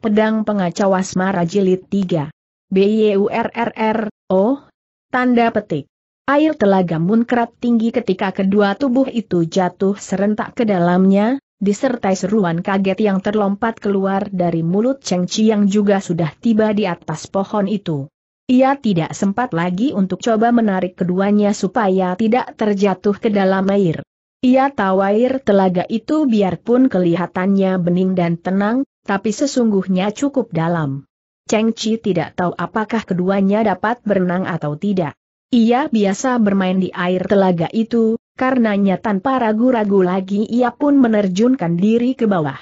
Pedang Pengacau Asmara Jilid 3. BYURRR, oh, tanda petik. Air telaga munkrat tinggi ketika kedua tubuh itu jatuh serentak ke dalamnya, disertai seruan kaget yang terlompat keluar dari mulut Cheng Chi yang juga sudah tiba di atas pohon itu. Ia tidak sempat lagi untuk coba menarik keduanya supaya tidak terjatuh ke dalam air. Ia tahu air telaga itu biarpun kelihatannya bening dan tenang, tapi sesungguhnya cukup dalam. Cheng Chi tidak tahu apakah keduanya dapat berenang atau tidak. Ia biasa bermain di air telaga itu, karenanya tanpa ragu-ragu lagi ia pun menerjunkan diri ke bawah.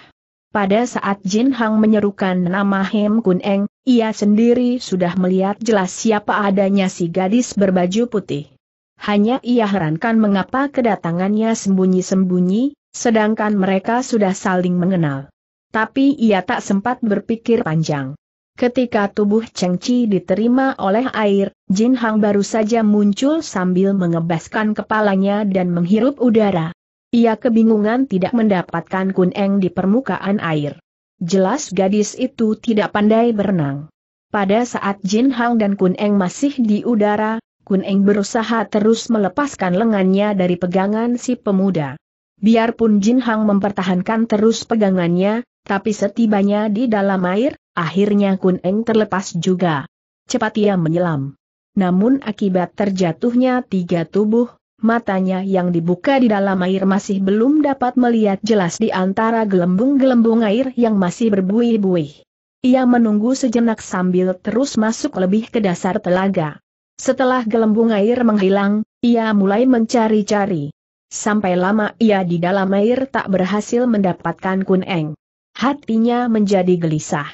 Pada saat Jin Hang menyerukan nama Hem Kun Eng, ia sendiri sudah melihat jelas siapa adanya si gadis berbaju putih. Hanya ia herankan mengapa kedatangannya sembunyi-sembunyi, sedangkan mereka sudah saling mengenal tapi ia tak sempat berpikir panjang. Ketika tubuh Cheng Chi diterima oleh air, Jin Hang baru saja muncul sambil mengebaskan kepalanya dan menghirup udara. Ia kebingungan tidak mendapatkan Kun Eng di permukaan air. Jelas gadis itu tidak pandai berenang. Pada saat Jin Hang dan Kun Eng masih di udara, Kun Eng berusaha terus melepaskan lengannya dari pegangan si pemuda. Biarpun Jin Hang mempertahankan terus pegangannya, tapi setibanya di dalam air, akhirnya Kun Eng terlepas juga. Cepat ia menyelam. Namun akibat terjatuhnya tiga tubuh, matanya yang dibuka di dalam air masih belum dapat melihat jelas di antara gelembung-gelembung air yang masih berbuih-buih. Ia menunggu sejenak sambil terus masuk lebih ke dasar telaga. Setelah gelembung air menghilang, ia mulai mencari-cari. Sampai lama ia di dalam air tak berhasil mendapatkan kuneng hatinya menjadi gelisah.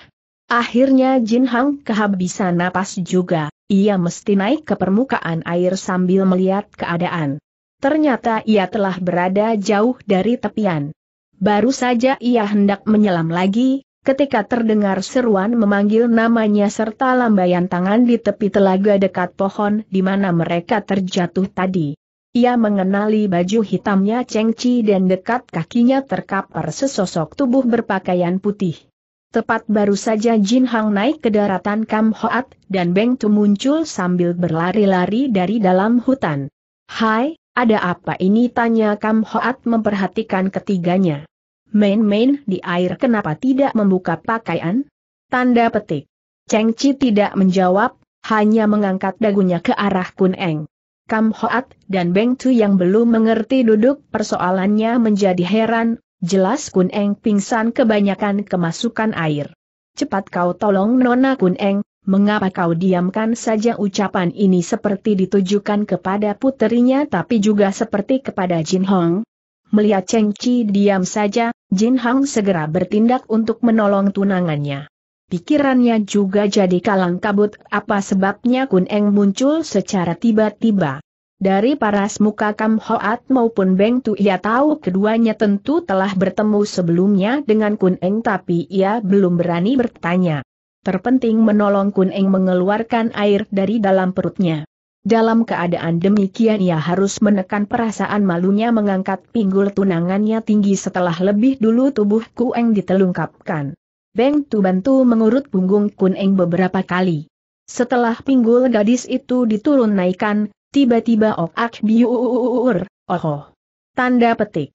Akhirnya Jin Hang kehabisan napas juga, ia mesti naik ke permukaan air sambil melihat keadaan. Ternyata ia telah berada jauh dari tepian. Baru saja ia hendak menyelam lagi, ketika terdengar seruan memanggil namanya serta lambaian tangan di tepi telaga dekat pohon di mana mereka terjatuh tadi. Ia mengenali baju hitamnya Cheng Chi dan dekat kakinya terkapar sesosok tubuh berpakaian putih. Tepat baru saja Jin Hang naik ke daratan Kam Hoat dan Beng Tu muncul sambil berlari-lari dari dalam hutan. Hai, ada apa ini tanya Kam Hoat memperhatikan ketiganya. Main-main di air kenapa tidak membuka pakaian? Tanda petik. Cheng Chi tidak menjawab, hanya mengangkat dagunya ke arah Kun Eng. Kam Hoat dan Beng Tu yang belum mengerti duduk persoalannya menjadi heran, jelas Kun Eng pingsan kebanyakan kemasukan air. Cepat kau tolong Nona Kun Eng, mengapa kau diamkan saja ucapan ini seperti ditujukan kepada puterinya tapi juga seperti kepada Jin Hong? Melihat Cheng Chi diam saja, Jin Hong segera bertindak untuk menolong tunangannya. Pikirannya juga jadi kalang kabut apa sebabnya Kun Eng muncul secara tiba-tiba. Dari paras muka Kam Hoat maupun Beng Tu ia tahu keduanya tentu telah bertemu sebelumnya dengan Kun Eng tapi ia belum berani bertanya. Terpenting menolong Kun Eng mengeluarkan air dari dalam perutnya. Dalam keadaan demikian ia harus menekan perasaan malunya mengangkat pinggul tunangannya tinggi setelah lebih dulu tubuh Kuneng ditelungkapkan. Beng Tu bantu mengurut punggung Kun beberapa kali. Setelah pinggul gadis itu diturun naikkan, tiba-tiba Ok Ak biur, oho. Tanda petik.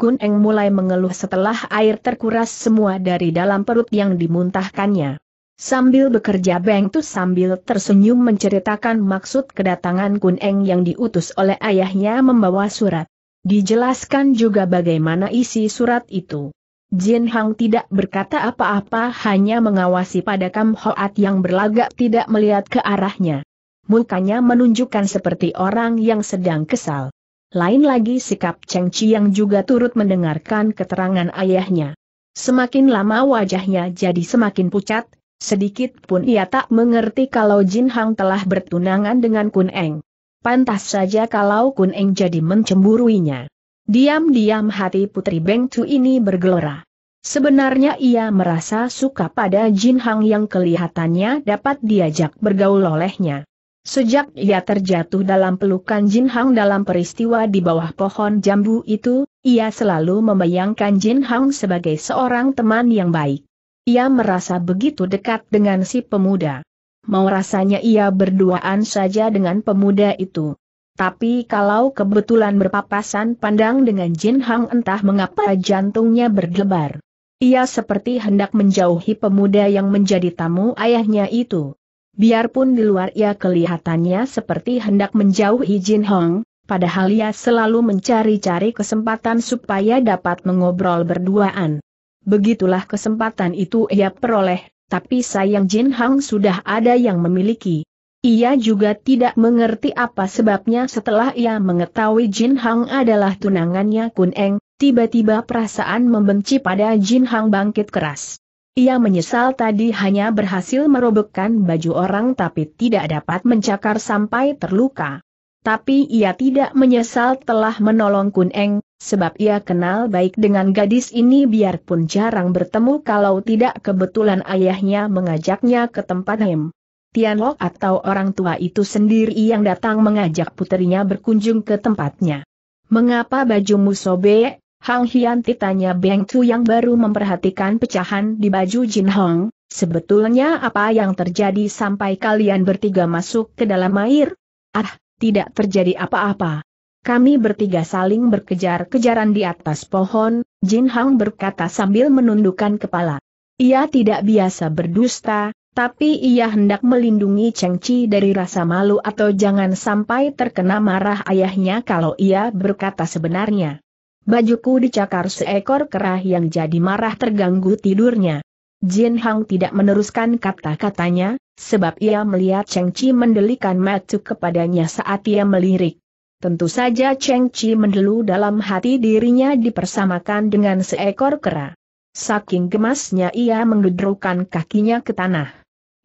Kun Eng mulai mengeluh setelah air terkuras semua dari dalam perut yang dimuntahkannya. Sambil bekerja Beng Tu sambil tersenyum menceritakan maksud kedatangan Kun Eng yang diutus oleh ayahnya membawa surat. Dijelaskan juga bagaimana isi surat itu. Jin Hang tidak berkata apa-apa hanya mengawasi pada Kam Hoat yang berlagak tidak melihat ke arahnya. Mukanya menunjukkan seperti orang yang sedang kesal. Lain lagi sikap Cheng Chi yang juga turut mendengarkan keterangan ayahnya. Semakin lama wajahnya jadi semakin pucat, sedikit pun ia tak mengerti kalau Jin Hang telah bertunangan dengan Kun Eng. Pantas saja kalau Kun Eng jadi mencemburuinya. Diam-diam hati Putri Beng Chu ini bergelora. Sebenarnya ia merasa suka pada Jin Hang yang kelihatannya dapat diajak bergaul olehnya. Sejak ia terjatuh dalam pelukan Jin Hang dalam peristiwa di bawah pohon jambu itu, ia selalu membayangkan Jin Hang sebagai seorang teman yang baik. Ia merasa begitu dekat dengan si pemuda. Mau rasanya ia berduaan saja dengan pemuda itu. Tapi kalau kebetulan berpapasan pandang dengan Jin Hang entah mengapa jantungnya berdebar. Ia seperti hendak menjauhi pemuda yang menjadi tamu ayahnya itu. Biarpun di luar ia kelihatannya seperti hendak menjauhi Jin Hong, padahal ia selalu mencari-cari kesempatan supaya dapat mengobrol berduaan. Begitulah kesempatan itu ia peroleh, tapi sayang Jin Hang sudah ada yang memiliki. Ia juga tidak mengerti apa sebabnya setelah ia mengetahui Jin Hang adalah tunangannya Kun Eng, tiba-tiba perasaan membenci pada Jin Hang bangkit keras. Ia menyesal tadi hanya berhasil merobekkan baju orang tapi tidak dapat mencakar sampai terluka. Tapi ia tidak menyesal telah menolong Kun Eng, sebab ia kenal baik dengan gadis ini biarpun jarang bertemu kalau tidak kebetulan ayahnya mengajaknya ke tempat hem. Tianlok atau orang tua itu sendiri yang datang mengajak putrinya berkunjung ke tempatnya. Mengapa bajumu sobek? Hang Hian titanya Beng Tu yang baru memperhatikan pecahan di baju Jin Hong, sebetulnya apa yang terjadi sampai kalian bertiga masuk ke dalam air? Ah, tidak terjadi apa-apa. Kami bertiga saling berkejar-kejaran di atas pohon, Jin Hong berkata sambil menundukkan kepala. Ia tidak biasa berdusta, tapi ia hendak melindungi Cheng Chi dari rasa malu atau jangan sampai terkena marah ayahnya kalau ia berkata sebenarnya. Bajuku dicakar seekor kerah yang jadi marah terganggu tidurnya. Jin Hang tidak meneruskan kata-katanya, sebab ia melihat Cheng Chi mendelikan mata kepadanya saat ia melirik. Tentu saja Cheng Chi mendelu dalam hati dirinya dipersamakan dengan seekor kera. Saking gemasnya ia menggedrukan kakinya ke tanah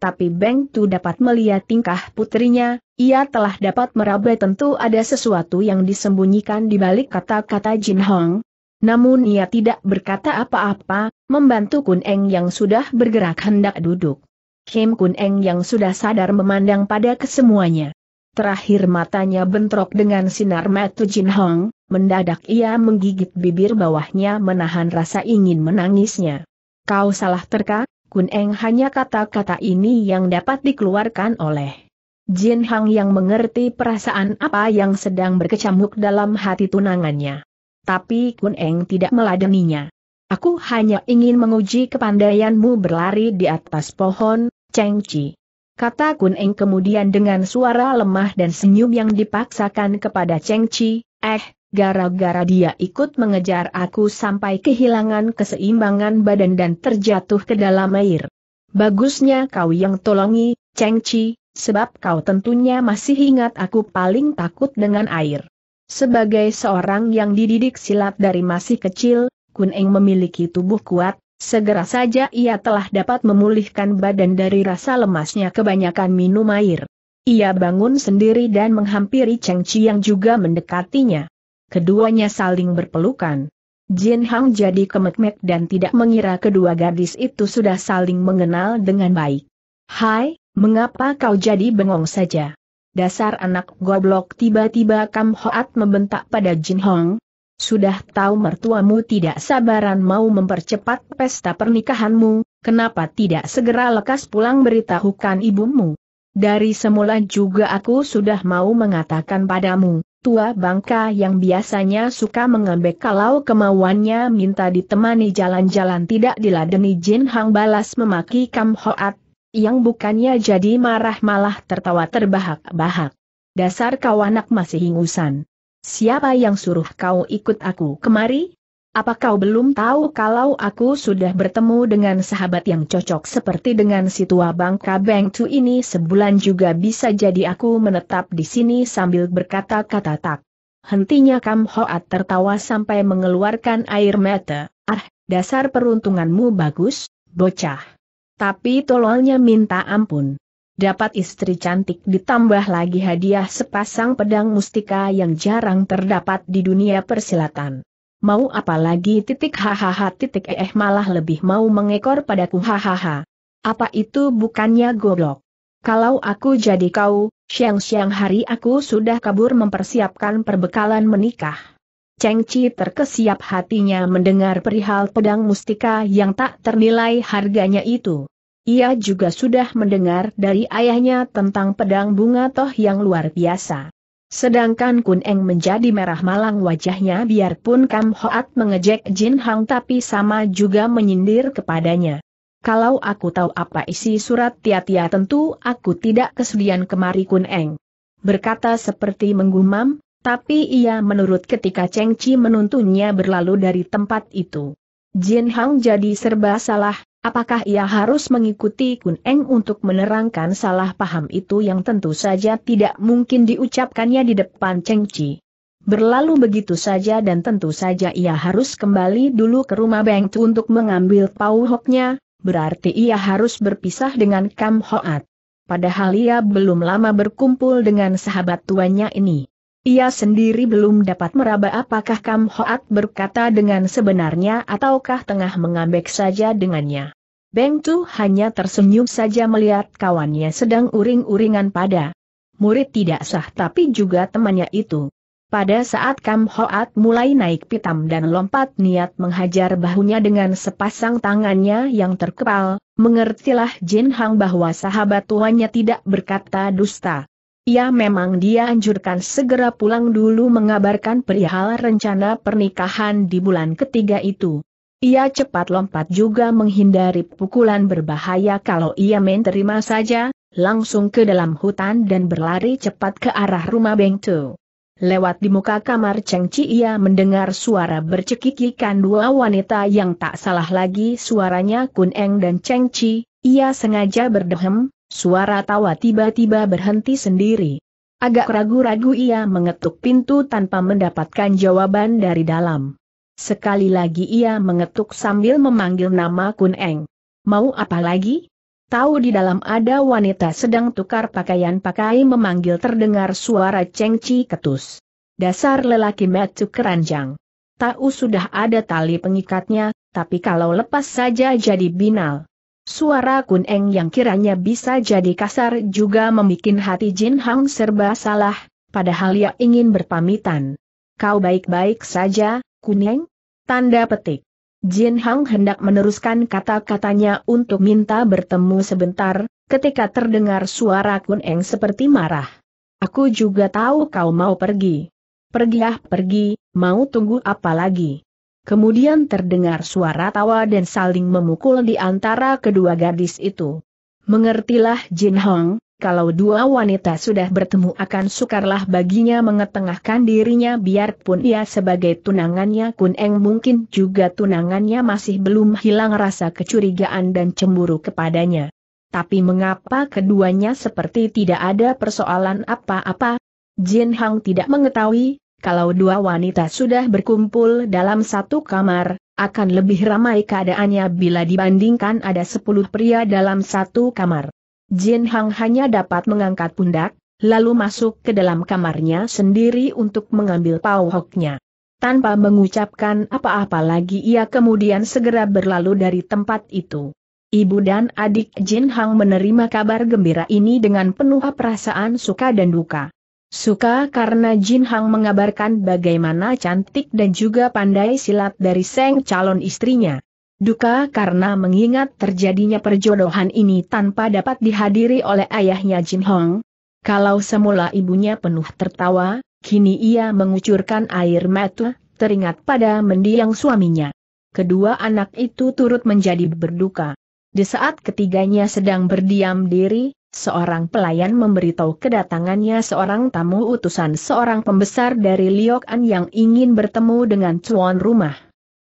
tapi Beng Tu dapat melihat tingkah putrinya, ia telah dapat meraba tentu ada sesuatu yang disembunyikan di balik kata-kata Jin Hong. Namun ia tidak berkata apa-apa, membantu Kun Eng yang sudah bergerak hendak duduk. Kim Kun Eng yang sudah sadar memandang pada kesemuanya. Terakhir matanya bentrok dengan sinar mata Jin Hong, mendadak ia menggigit bibir bawahnya menahan rasa ingin menangisnya. Kau salah terka, Kun Eng hanya kata-kata ini yang dapat dikeluarkan oleh Jin Hang yang mengerti perasaan apa yang sedang berkecamuk dalam hati tunangannya. Tapi Kun Eng tidak meladeninya. Aku hanya ingin menguji kepandaianmu berlari di atas pohon, Cheng Chi. Kata Kun Eng kemudian dengan suara lemah dan senyum yang dipaksakan kepada Cheng Chi, eh, gara-gara dia ikut mengejar aku sampai kehilangan keseimbangan badan dan terjatuh ke dalam air. Bagusnya kau yang tolongi, Cheng Chi, sebab kau tentunya masih ingat aku paling takut dengan air. Sebagai seorang yang dididik silat dari masih kecil, Kun Eng memiliki tubuh kuat, segera saja ia telah dapat memulihkan badan dari rasa lemasnya kebanyakan minum air. Ia bangun sendiri dan menghampiri Cheng Chi yang juga mendekatinya. Keduanya saling berpelukan. Jin Hang jadi kemek-mek dan tidak mengira kedua gadis itu sudah saling mengenal dengan baik. Hai, mengapa kau jadi bengong saja? Dasar anak goblok tiba-tiba Kam Hoat membentak pada Jin Hong. Sudah tahu mertuamu tidak sabaran mau mempercepat pesta pernikahanmu, kenapa tidak segera lekas pulang beritahukan ibumu? Dari semula juga aku sudah mau mengatakan padamu, tua bangka yang biasanya suka mengambek kalau kemauannya minta ditemani jalan-jalan tidak diladeni Jin Hang balas memaki Kam Hoat, yang bukannya jadi marah malah tertawa terbahak-bahak. Dasar kau anak masih ingusan. Siapa yang suruh kau ikut aku kemari? Apa kau belum tahu kalau aku sudah bertemu dengan sahabat yang cocok seperti dengan si tua bangka Beng ini sebulan juga bisa jadi aku menetap di sini sambil berkata-kata tak. Hentinya Kam Hoat tertawa sampai mengeluarkan air mata. Ah, dasar peruntunganmu bagus, bocah. Tapi tololnya minta ampun. Dapat istri cantik ditambah lagi hadiah sepasang pedang mustika yang jarang terdapat di dunia persilatan mau apa lagi titik hahaha titik eh, eh malah lebih mau mengekor padaku hahaha. Apa itu bukannya goblok? Kalau aku jadi kau, siang-siang hari aku sudah kabur mempersiapkan perbekalan menikah. Cheng Chi terkesiap hatinya mendengar perihal pedang mustika yang tak ternilai harganya itu. Ia juga sudah mendengar dari ayahnya tentang pedang bunga toh yang luar biasa. Sedangkan Kun Eng menjadi merah malang wajahnya biarpun Kam Hoat mengejek Jin Hang tapi sama juga menyindir kepadanya. Kalau aku tahu apa isi surat Tia-Tia tentu aku tidak kesulian kemari Kun Eng. Berkata seperti menggumam, tapi ia menurut ketika Cheng Chi menuntunnya berlalu dari tempat itu. Jin Hang jadi serba salah, Apakah ia harus mengikuti Kun Eng untuk menerangkan salah paham itu yang tentu saja tidak mungkin diucapkannya di depan Cheng Chi? Berlalu begitu saja dan tentu saja ia harus kembali dulu ke rumah Beng Tu untuk mengambil Pau Hoknya, berarti ia harus berpisah dengan Kam Hoat. Padahal ia belum lama berkumpul dengan sahabat tuanya ini. Ia sendiri belum dapat meraba apakah Kam Hoat berkata dengan sebenarnya ataukah tengah mengambek saja dengannya. Beng Tu hanya tersenyum saja melihat kawannya sedang uring-uringan pada murid tidak sah tapi juga temannya itu. Pada saat Kam Hoat mulai naik pitam dan lompat niat menghajar bahunya dengan sepasang tangannya yang terkepal, mengertilah Jin Hang bahwa sahabat tuanya tidak berkata dusta. Ia memang dia anjurkan segera pulang dulu mengabarkan perihal rencana pernikahan di bulan ketiga itu. Ia cepat lompat juga menghindari pukulan berbahaya kalau ia menerima saja, langsung ke dalam hutan dan berlari cepat ke arah rumah Bengtu. Lewat di muka kamar Cheng Chi ia mendengar suara bercekikikan dua wanita yang tak salah lagi suaranya Kun Eng dan Cheng Chi, ia sengaja berdehem, Suara tawa tiba-tiba berhenti sendiri. Agak ragu-ragu ia mengetuk pintu tanpa mendapatkan jawaban dari dalam. Sekali lagi ia mengetuk sambil memanggil nama Kun Eng. Mau apa lagi? Tahu di dalam ada wanita sedang tukar pakaian pakai memanggil terdengar suara Cheng Chi ketus. Dasar lelaki metu keranjang. Tahu sudah ada tali pengikatnya, tapi kalau lepas saja jadi binal. Suara Kun Eng yang kiranya bisa jadi kasar juga membuat hati Jin Hang serba salah, padahal ia ingin berpamitan. Kau baik-baik saja, Kun Eng? Tanda petik. Jin Hang hendak meneruskan kata-katanya untuk minta bertemu sebentar, ketika terdengar suara Kun Eng seperti marah. Aku juga tahu kau mau pergi. Pergilah pergi, mau tunggu apa lagi? Kemudian terdengar suara tawa dan saling memukul di antara kedua gadis itu. Mengertilah Jin Hong, kalau dua wanita sudah bertemu akan sukarlah baginya mengetengahkan dirinya biarpun ia sebagai tunangannya Kun Eng mungkin juga tunangannya masih belum hilang rasa kecurigaan dan cemburu kepadanya. Tapi mengapa keduanya seperti tidak ada persoalan apa-apa? Jin Hong tidak mengetahui, kalau dua wanita sudah berkumpul dalam satu kamar, akan lebih ramai keadaannya bila dibandingkan ada sepuluh pria dalam satu kamar. Jin Hang hanya dapat mengangkat pundak, lalu masuk ke dalam kamarnya sendiri untuk mengambil pauhoknya. Tanpa mengucapkan apa-apa lagi ia kemudian segera berlalu dari tempat itu. Ibu dan adik Jin Hang menerima kabar gembira ini dengan penuh perasaan suka dan duka. Suka karena Jin Hang mengabarkan bagaimana cantik dan juga pandai silat dari Seng calon istrinya. Duka karena mengingat terjadinya perjodohan ini tanpa dapat dihadiri oleh ayahnya Jin Hong. Kalau semula ibunya penuh tertawa, kini ia mengucurkan air mata, teringat pada mendiang suaminya. Kedua anak itu turut menjadi berduka. Di saat ketiganya sedang berdiam diri, seorang pelayan memberitahu kedatangannya seorang tamu utusan seorang pembesar dari Liok An yang ingin bertemu dengan tuan rumah.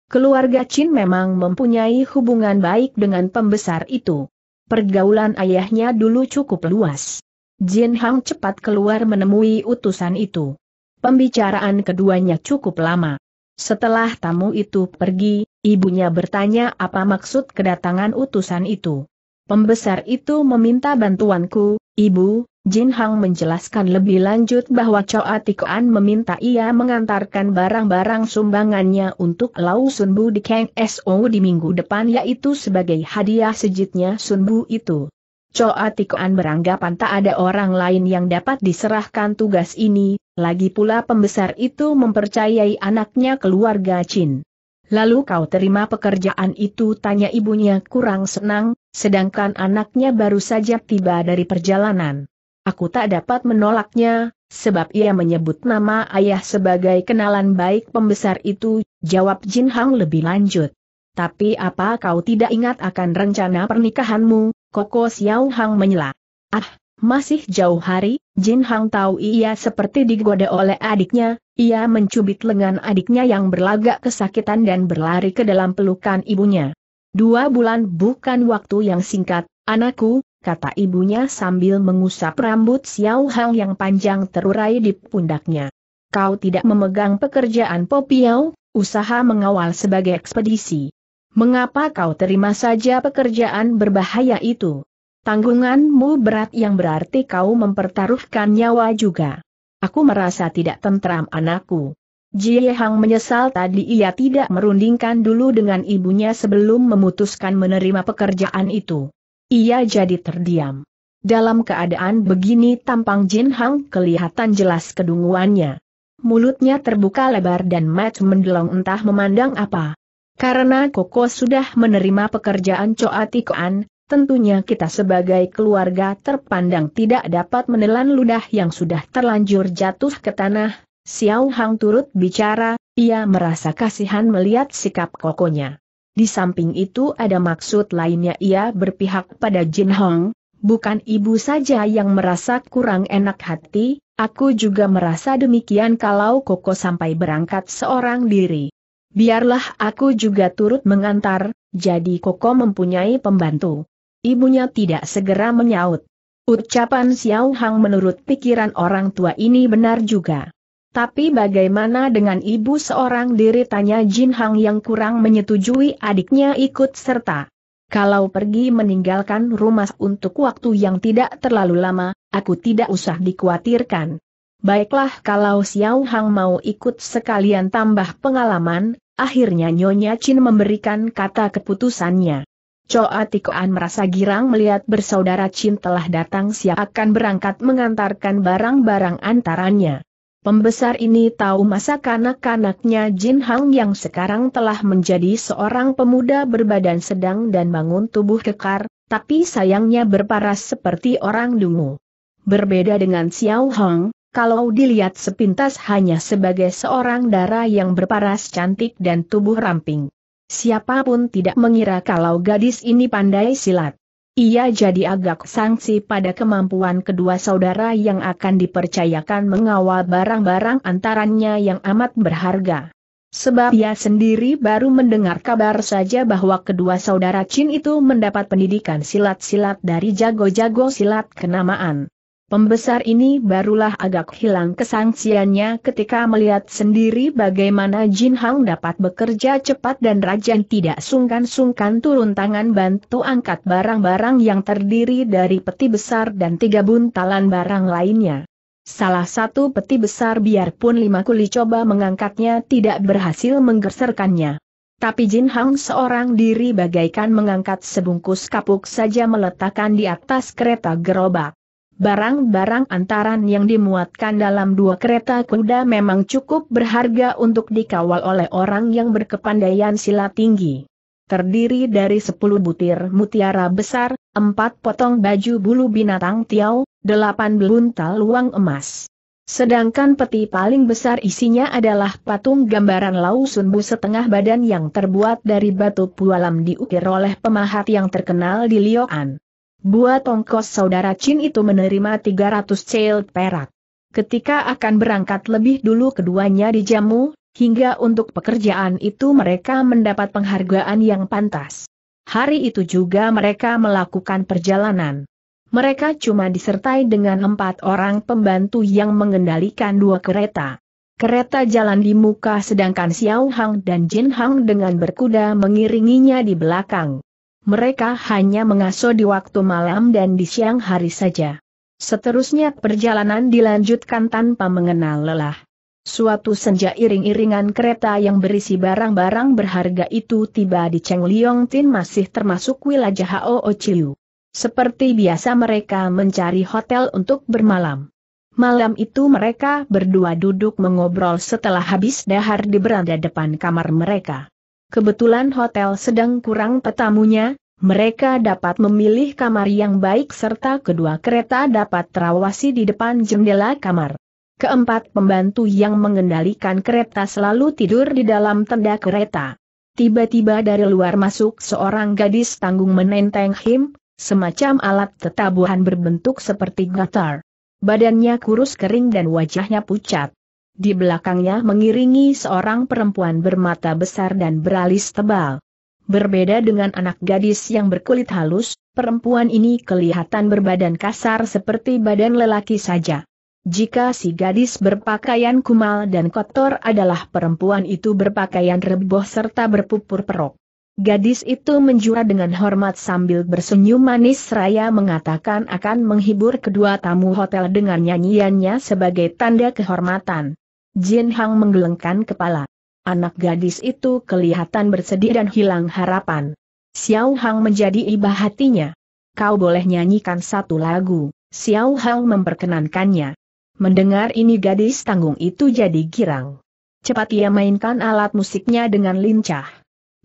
Keluarga Chin memang mempunyai hubungan baik dengan pembesar itu. Pergaulan ayahnya dulu cukup luas. Jin Hang cepat keluar menemui utusan itu. Pembicaraan keduanya cukup lama. Setelah tamu itu pergi, ibunya bertanya apa maksud kedatangan utusan itu. Pembesar itu meminta bantuanku, Ibu, Jin Hang menjelaskan lebih lanjut bahwa Choa Tikoan meminta ia mengantarkan barang-barang sumbangannya untuk Lau Sunbu di Kang SO di minggu depan yaitu sebagai hadiah sejitnya Sunbu itu. Choa Tikoan beranggapan tak ada orang lain yang dapat diserahkan tugas ini, lagi pula pembesar itu mempercayai anaknya keluarga Chin. Lalu kau terima pekerjaan itu tanya ibunya kurang senang, sedangkan anaknya baru saja tiba dari perjalanan. Aku tak dapat menolaknya, sebab ia menyebut nama ayah sebagai kenalan baik pembesar itu, jawab Jin Hang lebih lanjut. Tapi apa kau tidak ingat akan rencana pernikahanmu, Koko Xiao Hang menyela. Ah, masih jauh hari, Jin Hang tahu ia seperti digoda oleh adiknya, ia mencubit lengan adiknya yang berlagak kesakitan dan berlari ke dalam pelukan ibunya. Dua bulan bukan waktu yang singkat, anakku, kata ibunya sambil mengusap rambut Xiao Hang yang panjang terurai di pundaknya. Kau tidak memegang pekerjaan Popiao, usaha mengawal sebagai ekspedisi. Mengapa kau terima saja pekerjaan berbahaya itu? Tanggunganmu berat yang berarti kau mempertaruhkan nyawa juga. Aku merasa tidak tentram anakku. Jie Hang menyesal tadi ia tidak merundingkan dulu dengan ibunya sebelum memutuskan menerima pekerjaan itu. Ia jadi terdiam. Dalam keadaan begini tampang Jin Hang kelihatan jelas kedunguannya. Mulutnya terbuka lebar dan Matt mendelong entah memandang apa. Karena Koko sudah menerima pekerjaan Coa Tikoan, tentunya kita sebagai keluarga terpandang tidak dapat menelan ludah yang sudah terlanjur jatuh ke tanah, Xiao Hang turut bicara, ia merasa kasihan melihat sikap kokonya. Di samping itu ada maksud lainnya ia berpihak pada Jin Hong, bukan ibu saja yang merasa kurang enak hati, aku juga merasa demikian kalau Koko sampai berangkat seorang diri. Biarlah aku juga turut mengantar, jadi Koko mempunyai pembantu. Ibunya tidak segera menyaut. Ucapan Xiao Hang menurut pikiran orang tua ini benar juga. Tapi bagaimana dengan ibu seorang diri tanya Jin Hang yang kurang menyetujui adiknya ikut serta. Kalau pergi meninggalkan rumah untuk waktu yang tidak terlalu lama, aku tidak usah dikhawatirkan. Baiklah kalau Xiao Hang mau ikut sekalian tambah pengalaman, akhirnya Nyonya Chin memberikan kata keputusannya. Choa Tikoan merasa girang melihat bersaudara Chin telah datang siap akan berangkat mengantarkan barang-barang antaranya. Pembesar ini tahu masa kanak-kanaknya Jin Hang yang sekarang telah menjadi seorang pemuda berbadan sedang dan bangun tubuh kekar, tapi sayangnya berparas seperti orang dungu. Berbeda dengan Xiao Hong, kalau dilihat sepintas hanya sebagai seorang dara yang berparas cantik dan tubuh ramping. Siapapun tidak mengira kalau gadis ini pandai silat. Ia jadi agak sanksi pada kemampuan kedua saudara yang akan dipercayakan mengawal barang-barang antaranya yang amat berharga. Sebab ia sendiri baru mendengar kabar saja bahwa kedua saudara Chin itu mendapat pendidikan silat-silat dari jago-jago silat kenamaan. Pembesar ini barulah agak hilang kesangsiannya ketika melihat sendiri bagaimana Jin Hang dapat bekerja cepat dan rajin tidak sungkan-sungkan turun tangan bantu angkat barang-barang yang terdiri dari peti besar dan tiga buntalan barang lainnya. Salah satu peti besar biarpun lima kuli coba mengangkatnya tidak berhasil menggeserkannya. Tapi Jin Hang seorang diri bagaikan mengangkat sebungkus kapuk saja meletakkan di atas kereta gerobak barang-barang antaran yang dimuatkan dalam dua kereta kuda memang cukup berharga untuk dikawal oleh orang yang berkepandaian sila tinggi. Terdiri dari 10 butir mutiara besar, 4 potong baju bulu binatang tiau, 8 beluntal luang emas. Sedangkan peti paling besar isinya adalah patung gambaran Lau Sunbu setengah badan yang terbuat dari batu pualam diukir oleh pemahat yang terkenal di Lioan. Buat Tongkos saudara Chin itu menerima 300 cel perak. Ketika akan berangkat lebih dulu keduanya dijamu, hingga untuk pekerjaan itu mereka mendapat penghargaan yang pantas. Hari itu juga mereka melakukan perjalanan. Mereka cuma disertai dengan empat orang pembantu yang mengendalikan dua kereta. Kereta jalan di muka sedangkan Xiao Hang dan Jin Hang dengan berkuda mengiringinya di belakang mereka hanya mengasuh di waktu malam dan di siang hari saja. Seterusnya perjalanan dilanjutkan tanpa mengenal lelah. Suatu senja iring-iringan kereta yang berisi barang-barang berharga itu tiba di Chengliong Tin masih termasuk wilayah Hao Ochiu. Seperti biasa mereka mencari hotel untuk bermalam. Malam itu mereka berdua duduk mengobrol setelah habis dahar di beranda depan kamar mereka kebetulan hotel sedang kurang tetamunya, mereka dapat memilih kamar yang baik serta kedua kereta dapat terawasi di depan jendela kamar. Keempat pembantu yang mengendalikan kereta selalu tidur di dalam tenda kereta. Tiba-tiba dari luar masuk seorang gadis tanggung menenteng him, semacam alat tetabuhan berbentuk seperti gatar. Badannya kurus kering dan wajahnya pucat. Di belakangnya mengiringi seorang perempuan bermata besar dan beralis tebal. Berbeda dengan anak gadis yang berkulit halus, perempuan ini kelihatan berbadan kasar seperti badan lelaki saja. Jika si gadis berpakaian kumal dan kotor adalah perempuan itu berpakaian reboh serta berpupur perok. Gadis itu menjura dengan hormat sambil bersenyum manis seraya mengatakan akan menghibur kedua tamu hotel dengan nyanyiannya sebagai tanda kehormatan. Jin Hang menggelengkan kepala. Anak gadis itu kelihatan bersedih dan hilang harapan. Xiao Hang menjadi iba hatinya. Kau boleh nyanyikan satu lagu, Xiao Hang memperkenankannya. Mendengar ini gadis tanggung itu jadi girang. Cepat ia mainkan alat musiknya dengan lincah.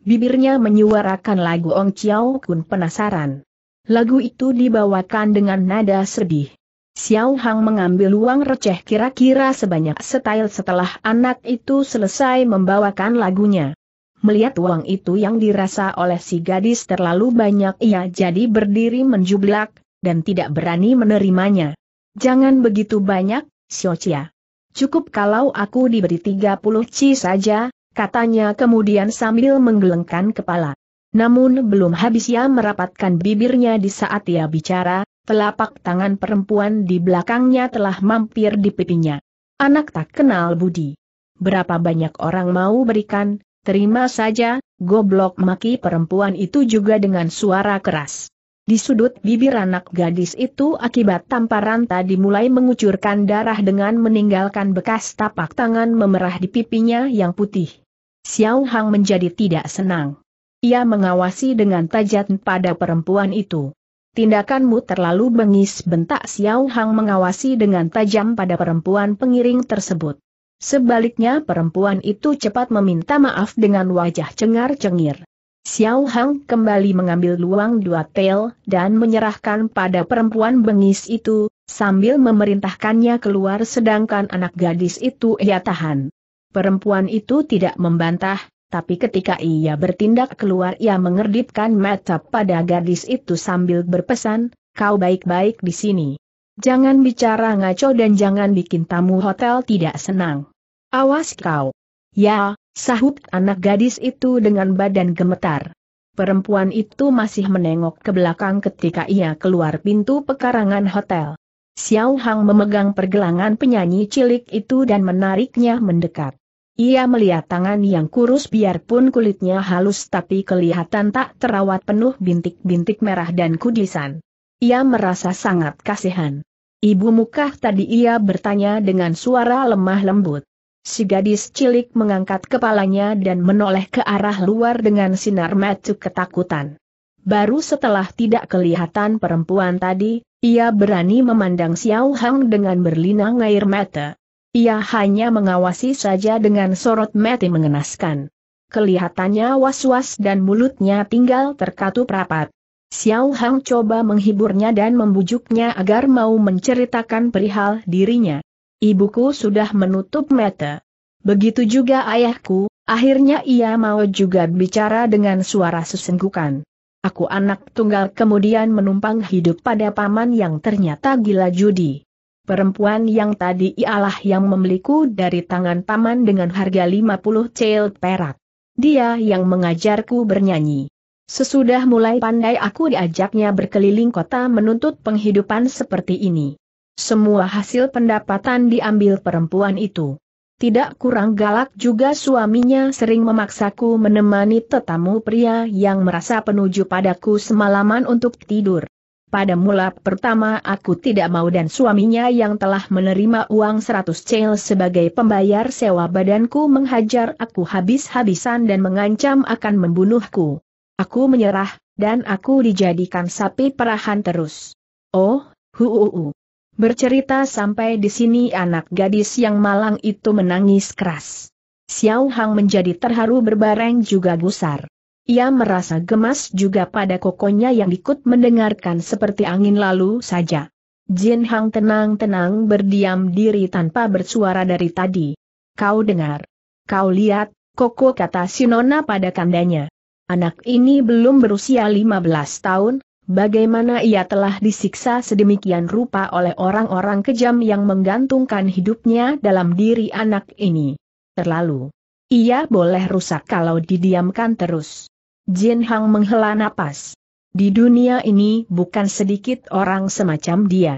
Bibirnya menyuarakan lagu Ong Chiao Kun penasaran. Lagu itu dibawakan dengan nada sedih. Xiao Hang mengambil uang receh kira-kira sebanyak setail setelah anak itu selesai membawakan lagunya. Melihat uang itu yang dirasa oleh si gadis terlalu banyak ia jadi berdiri menjublak, dan tidak berani menerimanya. Jangan begitu banyak, Xiao Chia. Cukup kalau aku diberi 30 ci saja, katanya kemudian sambil menggelengkan kepala. Namun belum habis ia merapatkan bibirnya di saat ia bicara, telapak tangan perempuan di belakangnya telah mampir di pipinya. Anak tak kenal budi. Berapa banyak orang mau berikan, terima saja, goblok maki perempuan itu juga dengan suara keras. Di sudut bibir anak gadis itu akibat tamparan tadi mulai mengucurkan darah dengan meninggalkan bekas tapak tangan memerah di pipinya yang putih. Xiao Hang menjadi tidak senang. Ia mengawasi dengan tajam pada perempuan itu. Tindakanmu terlalu bengis bentak Xiao Hang mengawasi dengan tajam pada perempuan pengiring tersebut. Sebaliknya perempuan itu cepat meminta maaf dengan wajah cengar-cengir. Xiao Hang kembali mengambil luang dua tel dan menyerahkan pada perempuan bengis itu, sambil memerintahkannya keluar sedangkan anak gadis itu ia tahan. Perempuan itu tidak membantah, tapi ketika ia bertindak keluar ia mengerdipkan mata pada gadis itu sambil berpesan, kau baik-baik di sini. Jangan bicara ngaco dan jangan bikin tamu hotel tidak senang. Awas kau. Ya, sahut anak gadis itu dengan badan gemetar. Perempuan itu masih menengok ke belakang ketika ia keluar pintu pekarangan hotel. Xiao Hang memegang pergelangan penyanyi cilik itu dan menariknya mendekat. Ia melihat tangan yang kurus biarpun kulitnya halus tapi kelihatan tak terawat penuh bintik-bintik merah dan kudisan. Ia merasa sangat kasihan. Ibu mukah tadi ia bertanya dengan suara lemah lembut. Si gadis cilik mengangkat kepalanya dan menoleh ke arah luar dengan sinar mata ketakutan. Baru setelah tidak kelihatan perempuan tadi, ia berani memandang Xiao Hang dengan berlinang air mata. Ia hanya mengawasi saja dengan sorot mati mengenaskan. Kelihatannya was-was dan mulutnya tinggal terkatup rapat. Xiao Hang coba menghiburnya dan membujuknya agar mau menceritakan perihal dirinya. Ibuku sudah menutup mata. Begitu juga ayahku, akhirnya ia mau juga bicara dengan suara sesenggukan. Aku anak tunggal kemudian menumpang hidup pada paman yang ternyata gila judi. Perempuan yang tadi ialah yang membeliku dari tangan paman dengan harga 50 cel perak. Dia yang mengajarku bernyanyi. Sesudah mulai pandai aku diajaknya berkeliling kota menuntut penghidupan seperti ini. Semua hasil pendapatan diambil perempuan itu. Tidak kurang galak juga suaminya sering memaksaku menemani tetamu pria yang merasa penuju padaku semalaman untuk tidur. Pada mula pertama aku tidak mau dan suaminya yang telah menerima uang 100 cel sebagai pembayar sewa badanku menghajar aku habis-habisan dan mengancam akan membunuhku. Aku menyerah, dan aku dijadikan sapi perahan terus. Oh, huuuu. Bercerita sampai di sini anak gadis yang malang itu menangis keras. Xiao Hang menjadi terharu berbareng juga gusar. Ia merasa gemas juga pada kokonya yang ikut mendengarkan seperti angin lalu saja. Jin Hang tenang-tenang berdiam diri tanpa bersuara dari tadi. Kau dengar. Kau lihat, Koko kata Sinona pada kandanya. Anak ini belum berusia 15 tahun, bagaimana ia telah disiksa sedemikian rupa oleh orang-orang kejam yang menggantungkan hidupnya dalam diri anak ini. Terlalu. Ia boleh rusak kalau didiamkan terus. Jin Hang menghela napas. Di dunia ini bukan sedikit orang semacam dia.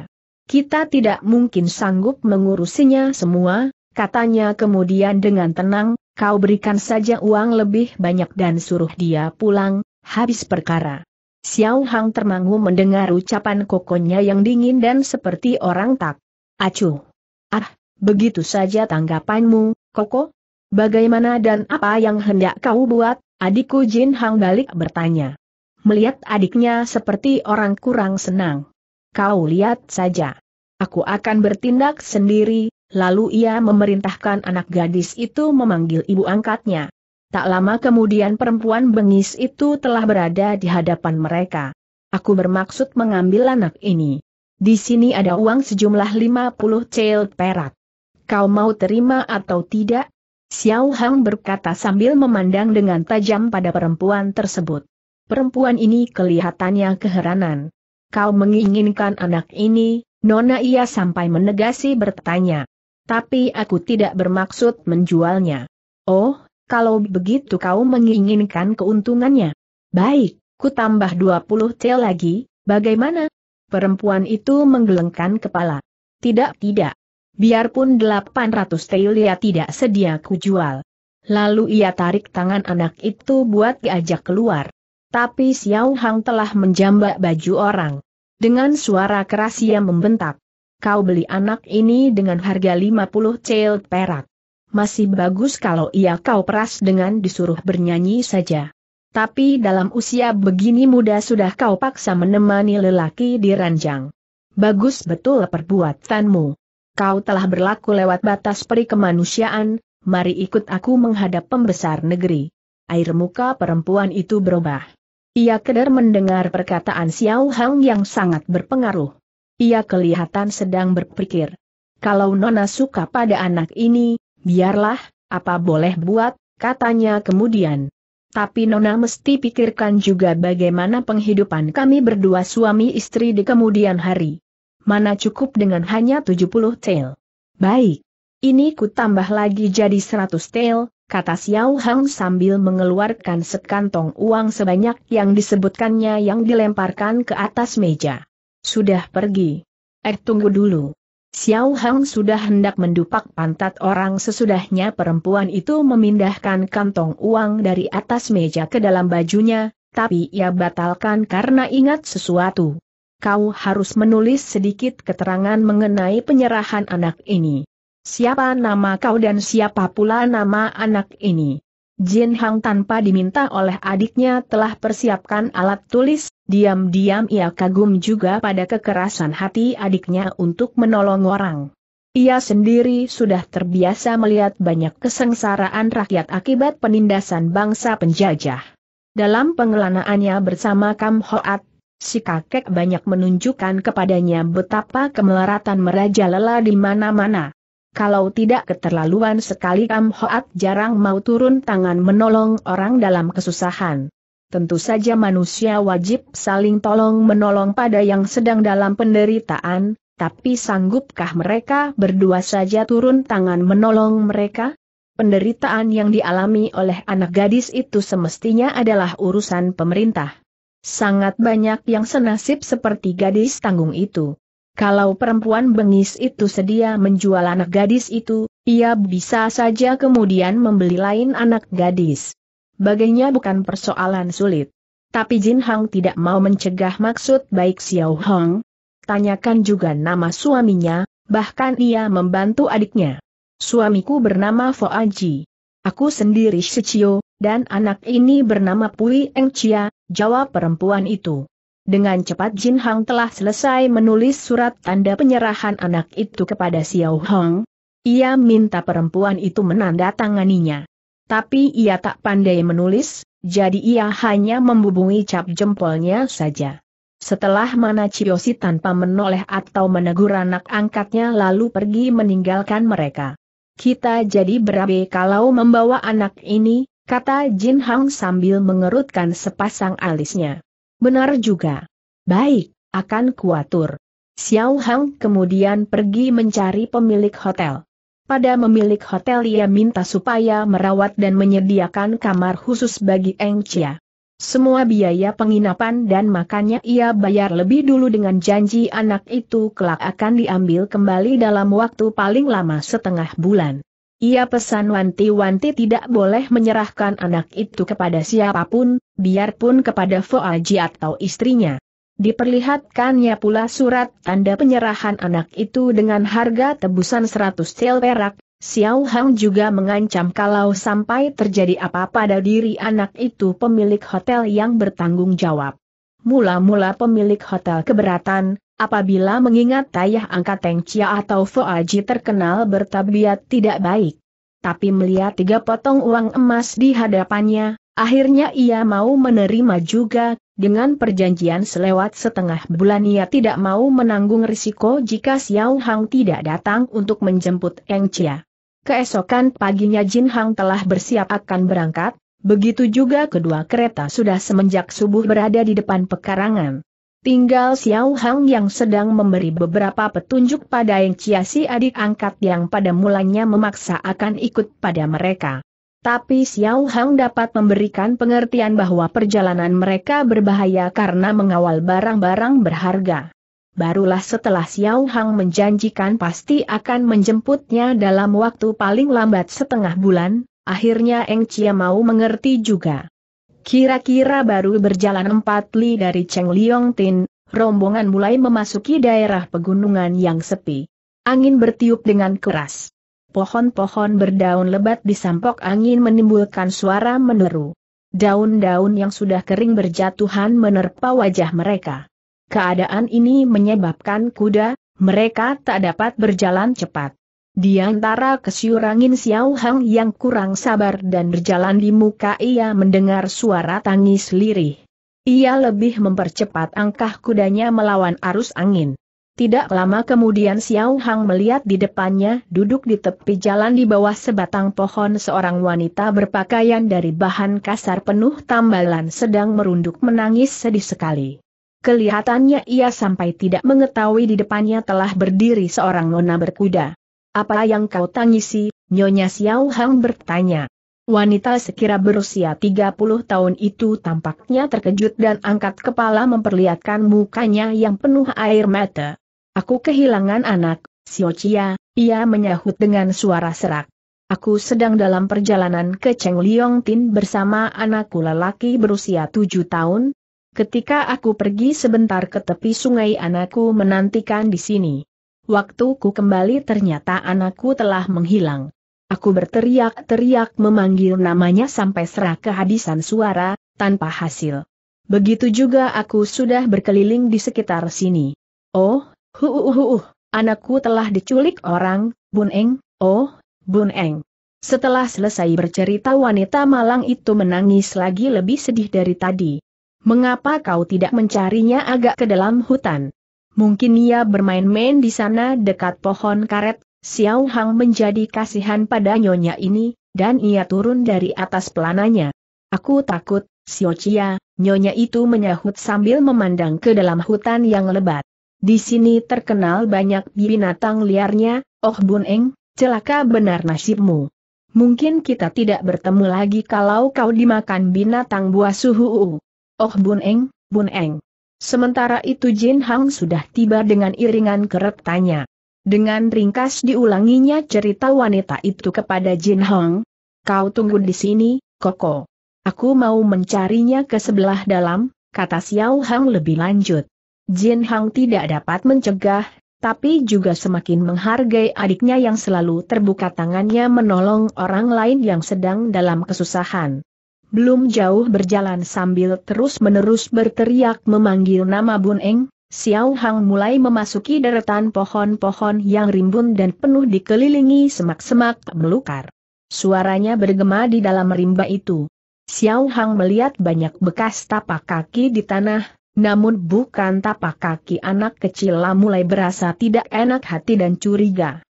Kita tidak mungkin sanggup mengurusinya semua, katanya kemudian dengan tenang, kau berikan saja uang lebih banyak dan suruh dia pulang, habis perkara. Xiao Hang termangu mendengar ucapan kokonya yang dingin dan seperti orang tak acuh. Ah, begitu saja tanggapanmu, koko? Bagaimana dan apa yang hendak kau buat? Adikku Jin Hang balik bertanya. Melihat adiknya seperti orang kurang senang. Kau lihat saja. Aku akan bertindak sendiri, lalu ia memerintahkan anak gadis itu memanggil ibu angkatnya. Tak lama kemudian perempuan bengis itu telah berada di hadapan mereka. Aku bermaksud mengambil anak ini. Di sini ada uang sejumlah 50 cel perak. Kau mau terima atau tidak? Xiao Hang berkata sambil memandang dengan tajam pada perempuan tersebut. Perempuan ini kelihatannya keheranan. Kau menginginkan anak ini, Nona ia sampai menegasi bertanya. Tapi aku tidak bermaksud menjualnya. Oh, kalau begitu kau menginginkan keuntungannya. Baik, ku tambah 20 tel lagi, bagaimana? Perempuan itu menggelengkan kepala. Tidak, tidak. Biarpun 800 ia tidak sedia kujual. Lalu ia tarik tangan anak itu buat diajak keluar. Tapi Xiao Hang telah menjambak baju orang. Dengan suara keras ia membentak. Kau beli anak ini dengan harga 50 cel perak. Masih bagus kalau ia kau peras dengan disuruh bernyanyi saja. Tapi dalam usia begini muda sudah kau paksa menemani lelaki di ranjang. Bagus betul perbuatanmu kau telah berlaku lewat batas peri kemanusiaan, mari ikut aku menghadap pembesar negeri. Air muka perempuan itu berubah. Ia keder mendengar perkataan Xiao Hang yang sangat berpengaruh. Ia kelihatan sedang berpikir. Kalau Nona suka pada anak ini, biarlah, apa boleh buat, katanya kemudian. Tapi Nona mesti pikirkan juga bagaimana penghidupan kami berdua suami istri di kemudian hari mana cukup dengan hanya 70 tel. Baik. Ini ku tambah lagi jadi 100 tel, kata Xiao Hang sambil mengeluarkan sekantong uang sebanyak yang disebutkannya yang dilemparkan ke atas meja. Sudah pergi. Eh tunggu dulu. Xiao Hang sudah hendak mendupak pantat orang sesudahnya perempuan itu memindahkan kantong uang dari atas meja ke dalam bajunya, tapi ia batalkan karena ingat sesuatu kau harus menulis sedikit keterangan mengenai penyerahan anak ini. Siapa nama kau dan siapa pula nama anak ini? Jin Hang tanpa diminta oleh adiknya telah persiapkan alat tulis, diam-diam ia kagum juga pada kekerasan hati adiknya untuk menolong orang. Ia sendiri sudah terbiasa melihat banyak kesengsaraan rakyat akibat penindasan bangsa penjajah. Dalam pengelanaannya bersama Kam Hoat, si kakek banyak menunjukkan kepadanya betapa kemelaratan merajalela di mana-mana. Kalau tidak keterlaluan sekali Kam Hoat jarang mau turun tangan menolong orang dalam kesusahan. Tentu saja manusia wajib saling tolong menolong pada yang sedang dalam penderitaan, tapi sanggupkah mereka berdua saja turun tangan menolong mereka? Penderitaan yang dialami oleh anak gadis itu semestinya adalah urusan pemerintah. Sangat banyak yang senasib seperti gadis tanggung itu. Kalau perempuan bengis itu sedia menjual anak gadis itu, ia bisa saja kemudian membeli lain anak gadis. Baginya bukan persoalan sulit. Tapi Jin Hang tidak mau mencegah maksud baik Xiao Hong. Tanyakan juga nama suaminya, bahkan ia membantu adiknya. Suamiku bernama Fo Aji. Aku sendiri Shichio, dan anak ini bernama Pui Eng Chia, jawab perempuan itu. Dengan cepat Jin Hang telah selesai menulis surat tanda penyerahan anak itu kepada Xiao Hong. Ia minta perempuan itu menandatanganinya. Tapi ia tak pandai menulis, jadi ia hanya membubungi cap jempolnya saja. Setelah mana Chiyoshi tanpa menoleh atau menegur anak angkatnya lalu pergi meninggalkan mereka. Kita jadi berabe kalau membawa anak ini, kata Jin Hang sambil mengerutkan sepasang alisnya. Benar juga. Baik, akan kuatur. Xiao Hang kemudian pergi mencari pemilik hotel. Pada pemilik hotel ia minta supaya merawat dan menyediakan kamar khusus bagi Eng Chia. Semua biaya penginapan dan makannya ia bayar lebih dulu dengan janji anak itu kelak akan diambil kembali dalam waktu paling lama setengah bulan. Ia pesan wanti-wanti tidak boleh menyerahkan anak itu kepada siapapun, biarpun kepada Foaji atau istrinya. Diperlihatkannya pula surat tanda penyerahan anak itu dengan harga tebusan 100 sel perak, Xiao Hang juga mengancam kalau sampai terjadi apa pada diri anak itu pemilik hotel yang bertanggung jawab. Mula-mula pemilik hotel keberatan, Apabila mengingat ayah angkat Teng Chia atau Aji terkenal bertabiat tidak baik. Tapi melihat tiga potong uang emas di hadapannya, akhirnya ia mau menerima juga, dengan perjanjian selewat setengah bulan ia tidak mau menanggung risiko jika Xiao Hang tidak datang untuk menjemput Eng Chia. Keesokan paginya Jin Hang telah bersiap akan berangkat, begitu juga kedua kereta sudah semenjak subuh berada di depan pekarangan. Tinggal Xiao Hang yang sedang memberi beberapa petunjuk pada Yang Ciasi adik angkat yang pada mulanya memaksa akan ikut pada mereka. Tapi Xiao Hang dapat memberikan pengertian bahwa perjalanan mereka berbahaya karena mengawal barang-barang berharga. Barulah setelah Xiao Hang menjanjikan pasti akan menjemputnya dalam waktu paling lambat setengah bulan, akhirnya Eng Chia mau mengerti juga. Kira-kira baru berjalan empat li dari Cheng Liong Tin, rombongan mulai memasuki daerah pegunungan yang sepi. Angin bertiup dengan keras. Pohon-pohon berdaun lebat disampok angin menimbulkan suara meneru. Daun-daun yang sudah kering berjatuhan menerpa wajah mereka. Keadaan ini menyebabkan kuda, mereka tak dapat berjalan cepat. Di antara kesyurangin Xiao Hang yang kurang sabar dan berjalan di muka ia mendengar suara tangis lirih. Ia lebih mempercepat angkah kudanya melawan arus angin. Tidak lama kemudian Xiao Hang melihat di depannya duduk di tepi jalan di bawah sebatang pohon seorang wanita berpakaian dari bahan kasar penuh tambalan sedang merunduk menangis sedih sekali. Kelihatannya ia sampai tidak mengetahui di depannya telah berdiri seorang nona berkuda. Apa yang kau tangisi, Nyonya Xiao Hang bertanya. Wanita sekira berusia 30 tahun itu tampaknya terkejut dan angkat kepala memperlihatkan mukanya yang penuh air mata. Aku kehilangan anak, Chia, ia menyahut dengan suara serak. Aku sedang dalam perjalanan ke Cheng Liong Tin bersama anakku lelaki berusia 7 tahun. Ketika aku pergi sebentar ke tepi sungai anakku menantikan di sini. Waktu ku kembali ternyata anakku telah menghilang. Aku berteriak-teriak memanggil namanya sampai serah kehabisan suara, tanpa hasil. Begitu juga aku sudah berkeliling di sekitar sini. Oh, huuhuh, hu, hu, anakku telah diculik orang, Bun Eng, oh, Bun Eng. Setelah selesai bercerita wanita malang itu menangis lagi lebih sedih dari tadi. Mengapa kau tidak mencarinya agak ke dalam hutan? Mungkin ia bermain-main di sana dekat pohon karet, Xiao Hang menjadi kasihan pada nyonya ini, dan ia turun dari atas pelananya. Aku takut, Xiao Chia, nyonya itu menyahut sambil memandang ke dalam hutan yang lebat. Di sini terkenal banyak binatang liarnya, Oh Bun Eng, celaka benar nasibmu. Mungkin kita tidak bertemu lagi kalau kau dimakan binatang buas suhu. Oh Bun Eng, Bun Eng. Sementara itu Jin Hang sudah tiba dengan iringan keretanya. Dengan ringkas diulanginya cerita wanita itu kepada Jin Hang. Kau tunggu di sini, Koko. Aku mau mencarinya ke sebelah dalam, kata Xiao Hang lebih lanjut. Jin Hang tidak dapat mencegah, tapi juga semakin menghargai adiknya yang selalu terbuka tangannya menolong orang lain yang sedang dalam kesusahan. Belum jauh berjalan sambil terus-menerus berteriak memanggil nama Bun Eng, Xiao Hang mulai memasuki deretan pohon-pohon yang rimbun dan penuh dikelilingi semak-semak melukar. Suaranya bergema di dalam rimba itu. Xiao Hang melihat banyak bekas tapak kaki di tanah, namun bukan tapak kaki anak kecil lah mulai berasa tidak enak hati dan curiga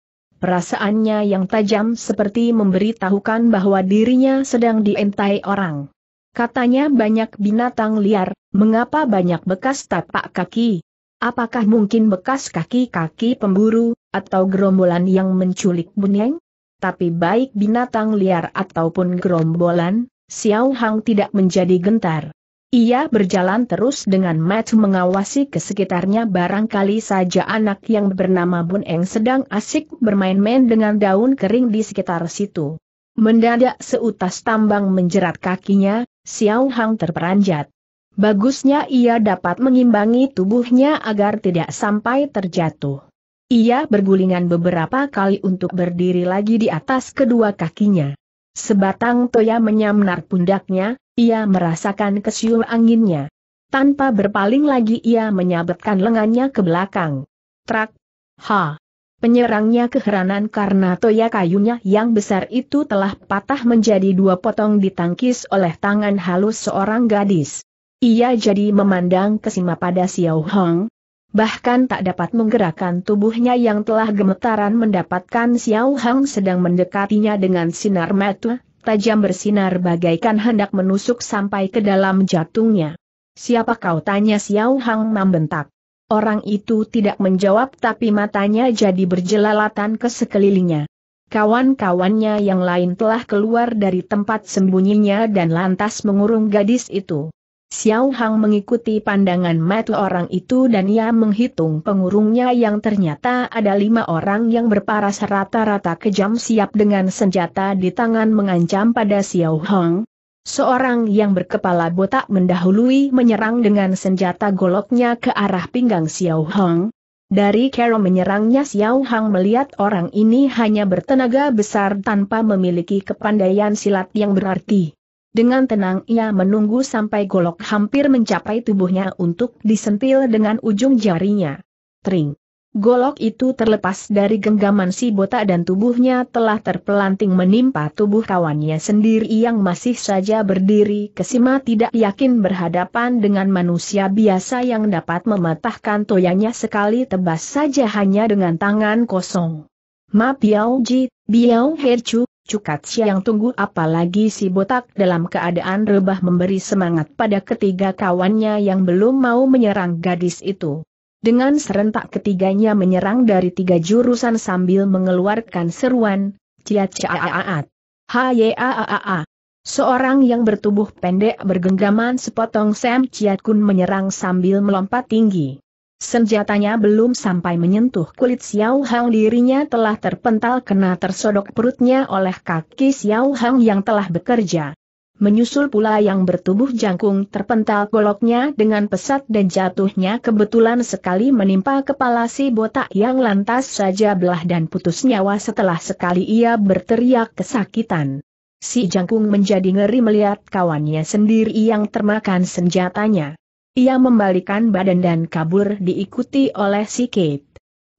perasaannya yang tajam seperti memberitahukan bahwa dirinya sedang dientai orang. Katanya banyak binatang liar, mengapa banyak bekas tapak kaki? Apakah mungkin bekas kaki-kaki pemburu, atau gerombolan yang menculik Bunyeng? Tapi baik binatang liar ataupun gerombolan, Xiao Hang tidak menjadi gentar. Ia berjalan terus dengan Matt mengawasi ke sekitarnya barangkali saja anak yang bernama Bun Eng sedang asik bermain-main dengan daun kering di sekitar situ. Mendadak seutas tambang menjerat kakinya, Xiao Hang terperanjat. Bagusnya ia dapat mengimbangi tubuhnya agar tidak sampai terjatuh. Ia bergulingan beberapa kali untuk berdiri lagi di atas kedua kakinya. Sebatang toya menyamnar pundaknya, ia merasakan kesiul anginnya. Tanpa berpaling lagi ia menyabetkan lengannya ke belakang. Trak! Ha! Penyerangnya keheranan karena toya kayunya yang besar itu telah patah menjadi dua potong ditangkis oleh tangan halus seorang gadis. Ia jadi memandang kesima pada Xiao Hong. Bahkan tak dapat menggerakkan tubuhnya yang telah gemetaran mendapatkan Xiao Hong sedang mendekatinya dengan sinar mata tajam bersinar bagaikan hendak menusuk sampai ke dalam jantungnya. Siapa kau tanya Xiao Hang membentak. Orang itu tidak menjawab tapi matanya jadi berjelalatan ke sekelilingnya. Kawan-kawannya yang lain telah keluar dari tempat sembunyinya dan lantas mengurung gadis itu. Xiao Hang mengikuti pandangan mata orang itu dan ia menghitung pengurungnya yang ternyata ada lima orang yang berparas rata-rata kejam siap dengan senjata di tangan mengancam pada Xiao Hang. Seorang yang berkepala botak mendahului menyerang dengan senjata goloknya ke arah pinggang Xiao Hang. Dari cara menyerangnya Xiao Hang melihat orang ini hanya bertenaga besar tanpa memiliki kepandaian silat yang berarti. Dengan tenang ia menunggu sampai golok hampir mencapai tubuhnya untuk disentil dengan ujung jarinya. Tring. Golok itu terlepas dari genggaman si botak dan tubuhnya telah terpelanting menimpa tubuh kawannya sendiri yang masih saja berdiri kesima tidak yakin berhadapan dengan manusia biasa yang dapat mematahkan toyanya sekali tebas saja hanya dengan tangan kosong. Ma Piao Ji, Biao Chu, Cukat siang tunggu apalagi si botak dalam keadaan rebah memberi semangat pada ketiga kawannya yang belum mau menyerang gadis itu. Dengan serentak ketiganya menyerang dari tiga jurusan sambil mengeluarkan seruan, ciat-ciaat. Hayaaa. Seorang yang bertubuh pendek bergenggaman sepotong Sam Ciat Kun menyerang sambil melompat tinggi. Senjatanya belum sampai menyentuh kulit Xiao Hang dirinya telah terpental kena tersodok perutnya oleh kaki Xiao Hang yang telah bekerja. Menyusul pula yang bertubuh jangkung terpental goloknya dengan pesat dan jatuhnya kebetulan sekali menimpa kepala si botak yang lantas saja belah dan putus nyawa setelah sekali ia berteriak kesakitan. Si jangkung menjadi ngeri melihat kawannya sendiri yang termakan senjatanya. Ia membalikan badan dan kabur diikuti oleh si Kate.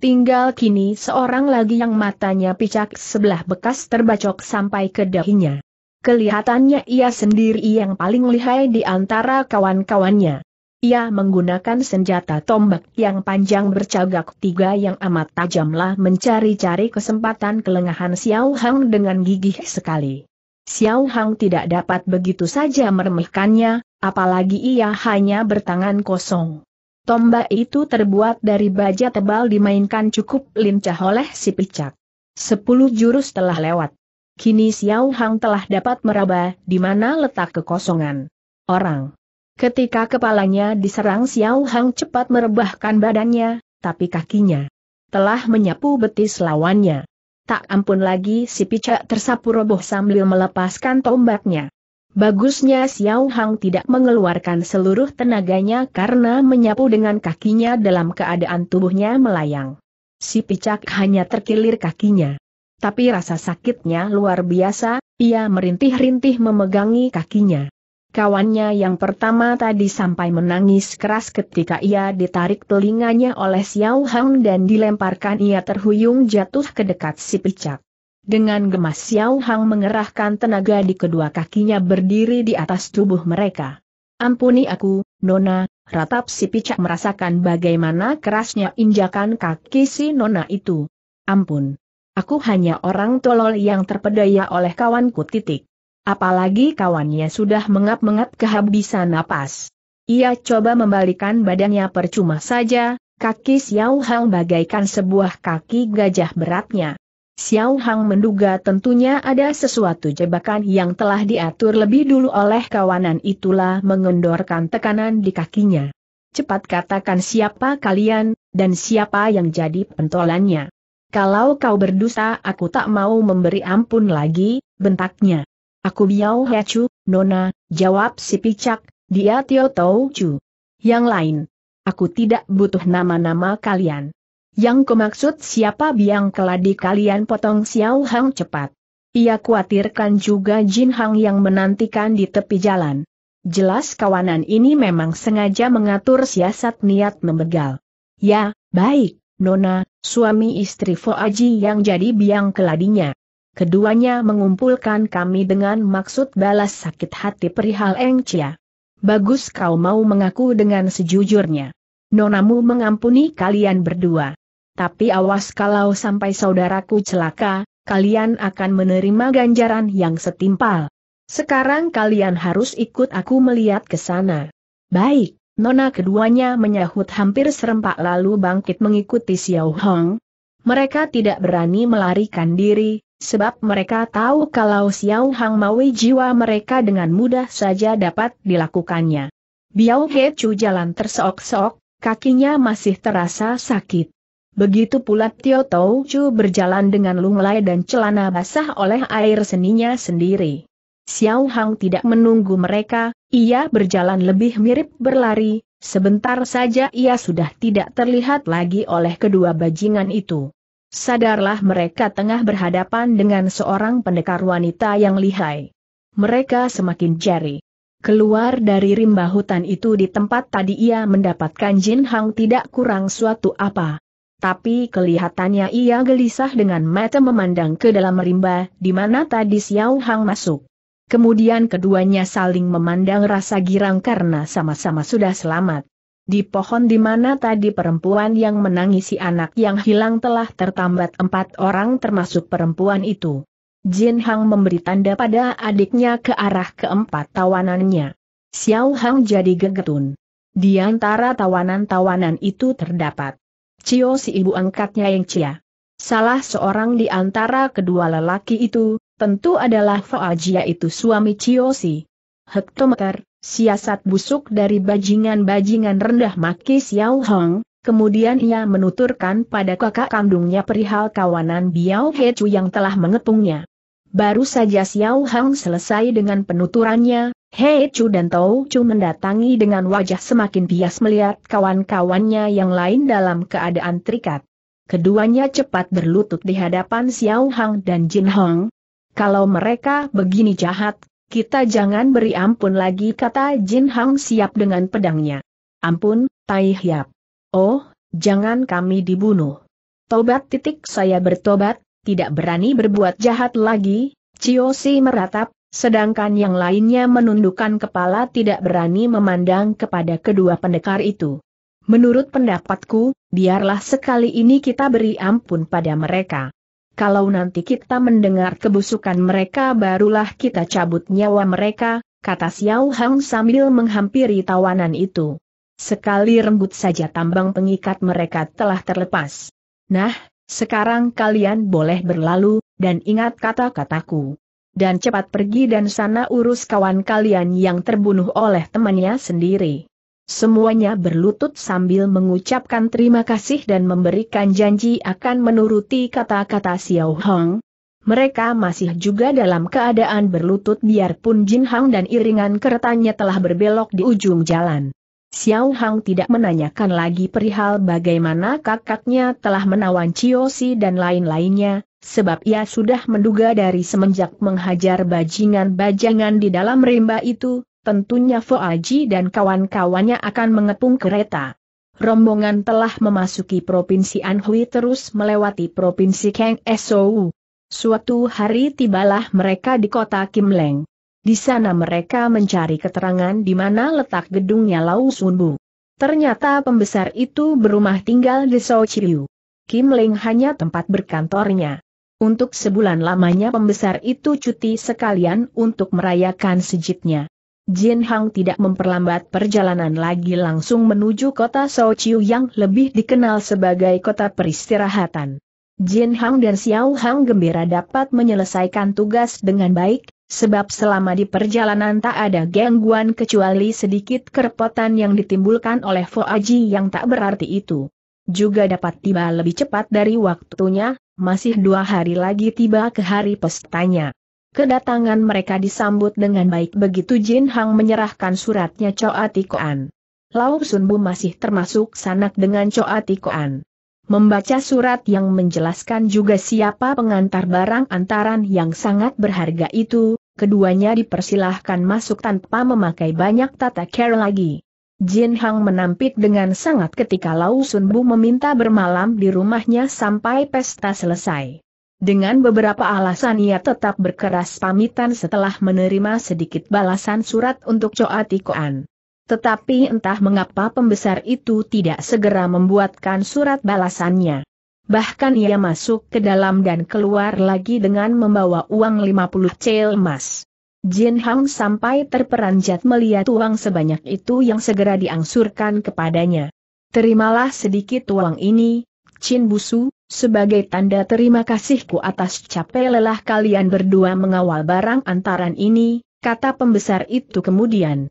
Tinggal kini seorang lagi yang matanya picak sebelah bekas terbacok sampai ke dahinya. Kelihatannya ia sendiri yang paling lihai di antara kawan-kawannya. Ia menggunakan senjata tombak yang panjang bercagak tiga yang amat tajamlah mencari-cari kesempatan kelengahan Xiao Hang dengan gigih sekali. Xiao Hang tidak dapat begitu saja meremehkannya, apalagi ia hanya bertangan kosong. Tombak itu terbuat dari baja tebal dimainkan cukup lincah oleh si picak. Sepuluh jurus telah lewat. Kini Xiao Hang telah dapat meraba di mana letak kekosongan orang. Ketika kepalanya diserang Xiao Hang cepat merebahkan badannya, tapi kakinya telah menyapu betis lawannya. Tak ampun lagi si picak tersapu roboh sambil melepaskan tombaknya. Bagusnya Xiao Hang tidak mengeluarkan seluruh tenaganya karena menyapu dengan kakinya dalam keadaan tubuhnya melayang. Si picak hanya terkilir kakinya. Tapi rasa sakitnya luar biasa, ia merintih-rintih memegangi kakinya. Kawannya yang pertama tadi sampai menangis keras ketika ia ditarik telinganya oleh Xiao Hang dan dilemparkan ia terhuyung jatuh ke dekat si picak. Dengan gemas Xiao Hang mengerahkan tenaga di kedua kakinya berdiri di atas tubuh mereka. Ampuni aku, Nona, ratap si picak merasakan bagaimana kerasnya injakan kaki si Nona itu. Ampun. Aku hanya orang tolol yang terpedaya oleh kawanku titik. Apalagi kawannya sudah mengap-mengap kehabisan napas. Ia coba membalikan badannya percuma saja, kaki Xiao Hang bagaikan sebuah kaki gajah beratnya. Xiao Hang menduga tentunya ada sesuatu jebakan yang telah diatur lebih dulu oleh kawanan itulah mengendorkan tekanan di kakinya. Cepat katakan siapa kalian, dan siapa yang jadi pentolannya. Kalau kau berdosa aku tak mau memberi ampun lagi, bentaknya. Aku Biao Hechu, Nona, jawab si picak, dia Tio Tau Chu. Yang lain. Aku tidak butuh nama-nama kalian. Yang kumaksud siapa biang keladi kalian potong Xiao Hang cepat. Ia khawatirkan juga Jin Hang yang menantikan di tepi jalan. Jelas kawanan ini memang sengaja mengatur siasat niat membegal. Ya, baik, Nona, suami istri Aji yang jadi biang keladinya. Keduanya mengumpulkan kami dengan maksud balas sakit hati perihal Eng Chia. Bagus kau mau mengaku dengan sejujurnya. Nonamu mengampuni kalian berdua tapi awas kalau sampai saudaraku celaka, kalian akan menerima ganjaran yang setimpal. Sekarang kalian harus ikut aku melihat ke sana. Baik, Nona keduanya menyahut hampir serempak lalu bangkit mengikuti Xiao Hong. Mereka tidak berani melarikan diri, sebab mereka tahu kalau Xiao Hong Maui jiwa mereka dengan mudah saja dapat dilakukannya. Biao He Chu jalan terseok-seok, kakinya masih terasa sakit. Begitu pula Tio Tau Chu berjalan dengan lunglai dan celana basah oleh air seninya sendiri. Xiao Hang tidak menunggu mereka, ia berjalan lebih mirip berlari, sebentar saja ia sudah tidak terlihat lagi oleh kedua bajingan itu. Sadarlah mereka tengah berhadapan dengan seorang pendekar wanita yang lihai. Mereka semakin jari. Keluar dari rimba hutan itu di tempat tadi ia mendapatkan Jin Hang tidak kurang suatu apa. Tapi kelihatannya ia gelisah dengan mata memandang ke dalam rimba di mana tadi Xiao Hang masuk. Kemudian keduanya saling memandang rasa girang karena sama-sama sudah selamat. Di pohon di mana tadi perempuan yang menangisi anak yang hilang telah tertambat empat orang termasuk perempuan itu. Jin Hang memberi tanda pada adiknya ke arah keempat tawanannya. Xiao Hang jadi gegetun. Di antara tawanan-tawanan itu terdapat Cio si ibu angkatnya yang Cia. Salah seorang di antara kedua lelaki itu, tentu adalah Jia itu suami Cio si. Hektometer, siasat busuk dari bajingan-bajingan rendah maki Xiao Hong, kemudian ia menuturkan pada kakak kandungnya perihal kawanan Biao Chu yang telah mengepungnya. Baru saja Xiao Hang selesai dengan penuturannya, Hei Chu dan Tou Chu mendatangi dengan wajah semakin bias melihat kawan-kawannya yang lain dalam keadaan terikat. Keduanya cepat berlutut di hadapan Xiao Hang dan Jin Hong. Kalau mereka begini jahat, kita jangan beri ampun lagi kata Jin Hong siap dengan pedangnya. Ampun, Tai Hiap. Oh, jangan kami dibunuh. Tobat titik saya bertobat, tidak berani berbuat jahat lagi, Si meratap, sedangkan yang lainnya menundukkan kepala tidak berani memandang kepada kedua pendekar itu. Menurut pendapatku, biarlah sekali ini kita beri ampun pada mereka. Kalau nanti kita mendengar kebusukan mereka barulah kita cabut nyawa mereka, kata Xiao Hang sambil menghampiri tawanan itu. Sekali rembut saja tambang pengikat mereka telah terlepas. Nah, sekarang kalian boleh berlalu, dan ingat kata-kataku. Dan cepat pergi dan sana urus kawan kalian yang terbunuh oleh temannya sendiri. Semuanya berlutut sambil mengucapkan terima kasih dan memberikan janji akan menuruti kata-kata Xiao Hong. Mereka masih juga dalam keadaan berlutut biarpun Jin Hang dan iringan keretanya telah berbelok di ujung jalan. Xiao Hang tidak menanyakan lagi perihal bagaimana kakaknya telah menawan Si dan lain-lainnya, sebab ia sudah menduga dari semenjak menghajar bajingan-bajangan di dalam rimba itu, tentunya Aji dan kawan-kawannya akan mengepung kereta. Rombongan telah memasuki Provinsi Anhui terus melewati Provinsi Kang Esou. Suatu hari tibalah mereka di kota Kimleng. Di sana mereka mencari keterangan di mana letak gedungnya Lau Sunbu. Ternyata pembesar itu berumah tinggal di Sao Chiu. Kim Ling hanya tempat berkantornya. Untuk sebulan lamanya pembesar itu cuti sekalian untuk merayakan sejitnya. Jin Hang tidak memperlambat perjalanan lagi langsung menuju kota Sao Chiu yang lebih dikenal sebagai kota peristirahatan. Jin Hang dan Xiao Hang gembira dapat menyelesaikan tugas dengan baik, sebab selama di perjalanan tak ada gangguan kecuali sedikit kerepotan yang ditimbulkan oleh Foaji yang tak berarti itu. Juga dapat tiba lebih cepat dari waktunya, masih dua hari lagi tiba ke hari pestanya. Kedatangan mereka disambut dengan baik begitu Jin Hang menyerahkan suratnya Choa Tikoan. Lau Bu masih termasuk sanak dengan Choa Tikoan membaca surat yang menjelaskan juga siapa pengantar barang antaran yang sangat berharga itu, keduanya dipersilahkan masuk tanpa memakai banyak tata care lagi. Jin Hang menampik dengan sangat ketika Lau Sun Bu meminta bermalam di rumahnya sampai pesta selesai. Dengan beberapa alasan ia tetap berkeras pamitan setelah menerima sedikit balasan surat untuk Choa Tikoan. Tetapi entah mengapa pembesar itu tidak segera membuatkan surat balasannya. Bahkan ia masuk ke dalam dan keluar lagi dengan membawa uang 50 cel emas. Jin Hang sampai terperanjat melihat uang sebanyak itu yang segera diangsurkan kepadanya. Terimalah sedikit uang ini, Chin Busu, sebagai tanda terima kasihku atas capek lelah kalian berdua mengawal barang antaran ini, kata pembesar itu kemudian.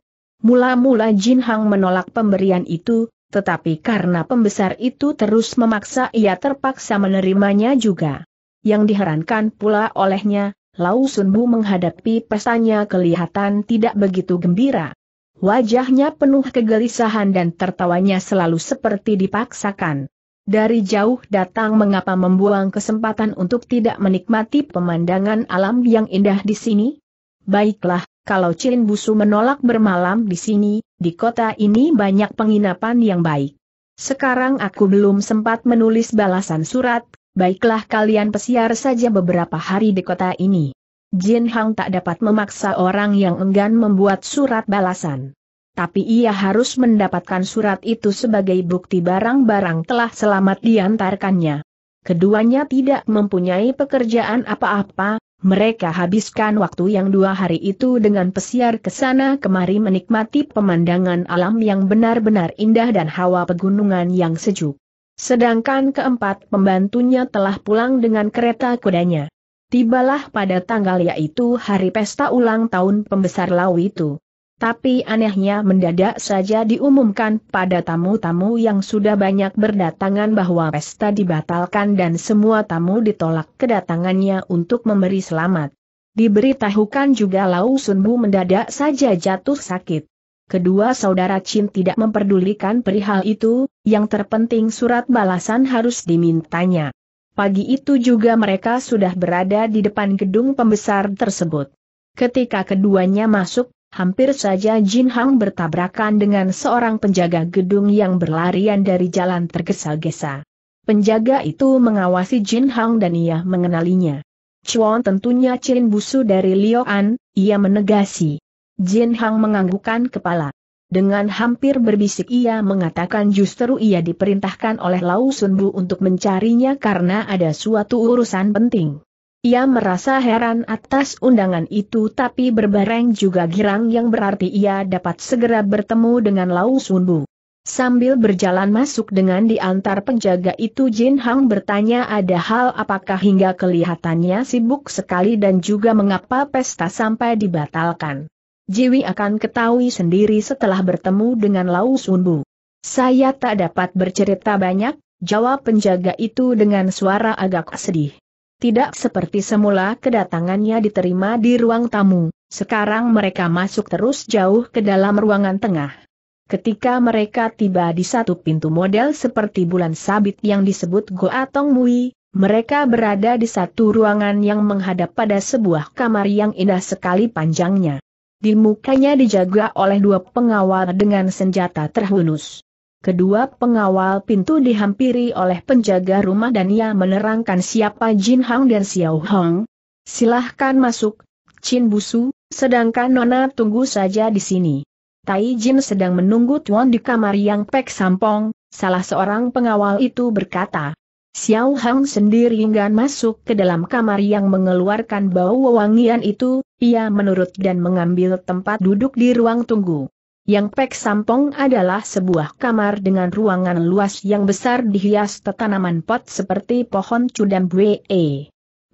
Mula-mula Jin Hang menolak pemberian itu, tetapi karena pembesar itu terus memaksa ia terpaksa menerimanya juga. Yang diherankan pula olehnya, Lau Sunbu menghadapi pesannya kelihatan tidak begitu gembira. Wajahnya penuh kegelisahan dan tertawanya selalu seperti dipaksakan. Dari jauh datang mengapa membuang kesempatan untuk tidak menikmati pemandangan alam yang indah di sini? Baiklah, kalau Chin Busu menolak bermalam di sini, di kota ini banyak penginapan yang baik. Sekarang aku belum sempat menulis balasan surat, baiklah kalian pesiar saja beberapa hari di kota ini. Jin Hang tak dapat memaksa orang yang enggan membuat surat balasan. Tapi ia harus mendapatkan surat itu sebagai bukti barang-barang telah selamat diantarkannya. Keduanya tidak mempunyai pekerjaan apa-apa, mereka habiskan waktu yang dua hari itu dengan pesiar ke sana kemari menikmati pemandangan alam yang benar-benar indah dan hawa pegunungan yang sejuk. Sedangkan keempat pembantunya telah pulang dengan kereta kudanya. Tibalah pada tanggal yaitu hari pesta ulang tahun pembesar Lawi itu. Tapi anehnya mendadak saja diumumkan pada tamu-tamu yang sudah banyak berdatangan bahwa pesta dibatalkan dan semua tamu ditolak kedatangannya untuk memberi selamat. Diberitahukan juga Lau Sunbu mendadak saja jatuh sakit. Kedua saudara Chin tidak memperdulikan perihal itu, yang terpenting surat balasan harus dimintanya. Pagi itu juga mereka sudah berada di depan gedung pembesar tersebut. Ketika keduanya masuk, hampir saja Jin Hang bertabrakan dengan seorang penjaga gedung yang berlarian dari jalan tergesa-gesa. Penjaga itu mengawasi Jin Hang dan ia mengenalinya. Chuan tentunya Chin Busu dari Liu An, ia menegasi. Jin Hang menganggukkan kepala. Dengan hampir berbisik ia mengatakan justru ia diperintahkan oleh Lau Bu untuk mencarinya karena ada suatu urusan penting. Ia merasa heran atas undangan itu tapi berbareng juga girang yang berarti ia dapat segera bertemu dengan Lau Sunbu. Sambil berjalan masuk dengan diantar penjaga itu Jin Hang bertanya ada hal apakah hingga kelihatannya sibuk sekali dan juga mengapa pesta sampai dibatalkan. Jiwi akan ketahui sendiri setelah bertemu dengan Lau Sunbu. Saya tak dapat bercerita banyak, jawab penjaga itu dengan suara agak sedih. Tidak seperti semula kedatangannya diterima di ruang tamu, sekarang mereka masuk terus jauh ke dalam ruangan tengah. Ketika mereka tiba di satu pintu model seperti bulan sabit yang disebut Goa Tong Mui, mereka berada di satu ruangan yang menghadap pada sebuah kamar yang indah sekali panjangnya. Di mukanya dijaga oleh dua pengawal dengan senjata terhunus. Kedua pengawal pintu dihampiri oleh penjaga rumah dan ia menerangkan siapa Jin Hang dan Xiao Hong. Silahkan masuk, Chin Busu, sedangkan Nona tunggu saja di sini. Tai Jin sedang menunggu Tuan di kamar yang Pek Sampong, salah seorang pengawal itu berkata. Xiao Hang sendiri enggan masuk ke dalam kamar yang mengeluarkan bau wewangian itu, ia menurut dan mengambil tempat duduk di ruang tunggu. Yang Pek Sampong adalah sebuah kamar dengan ruangan luas yang besar dihias tanaman pot seperti pohon cudam bue.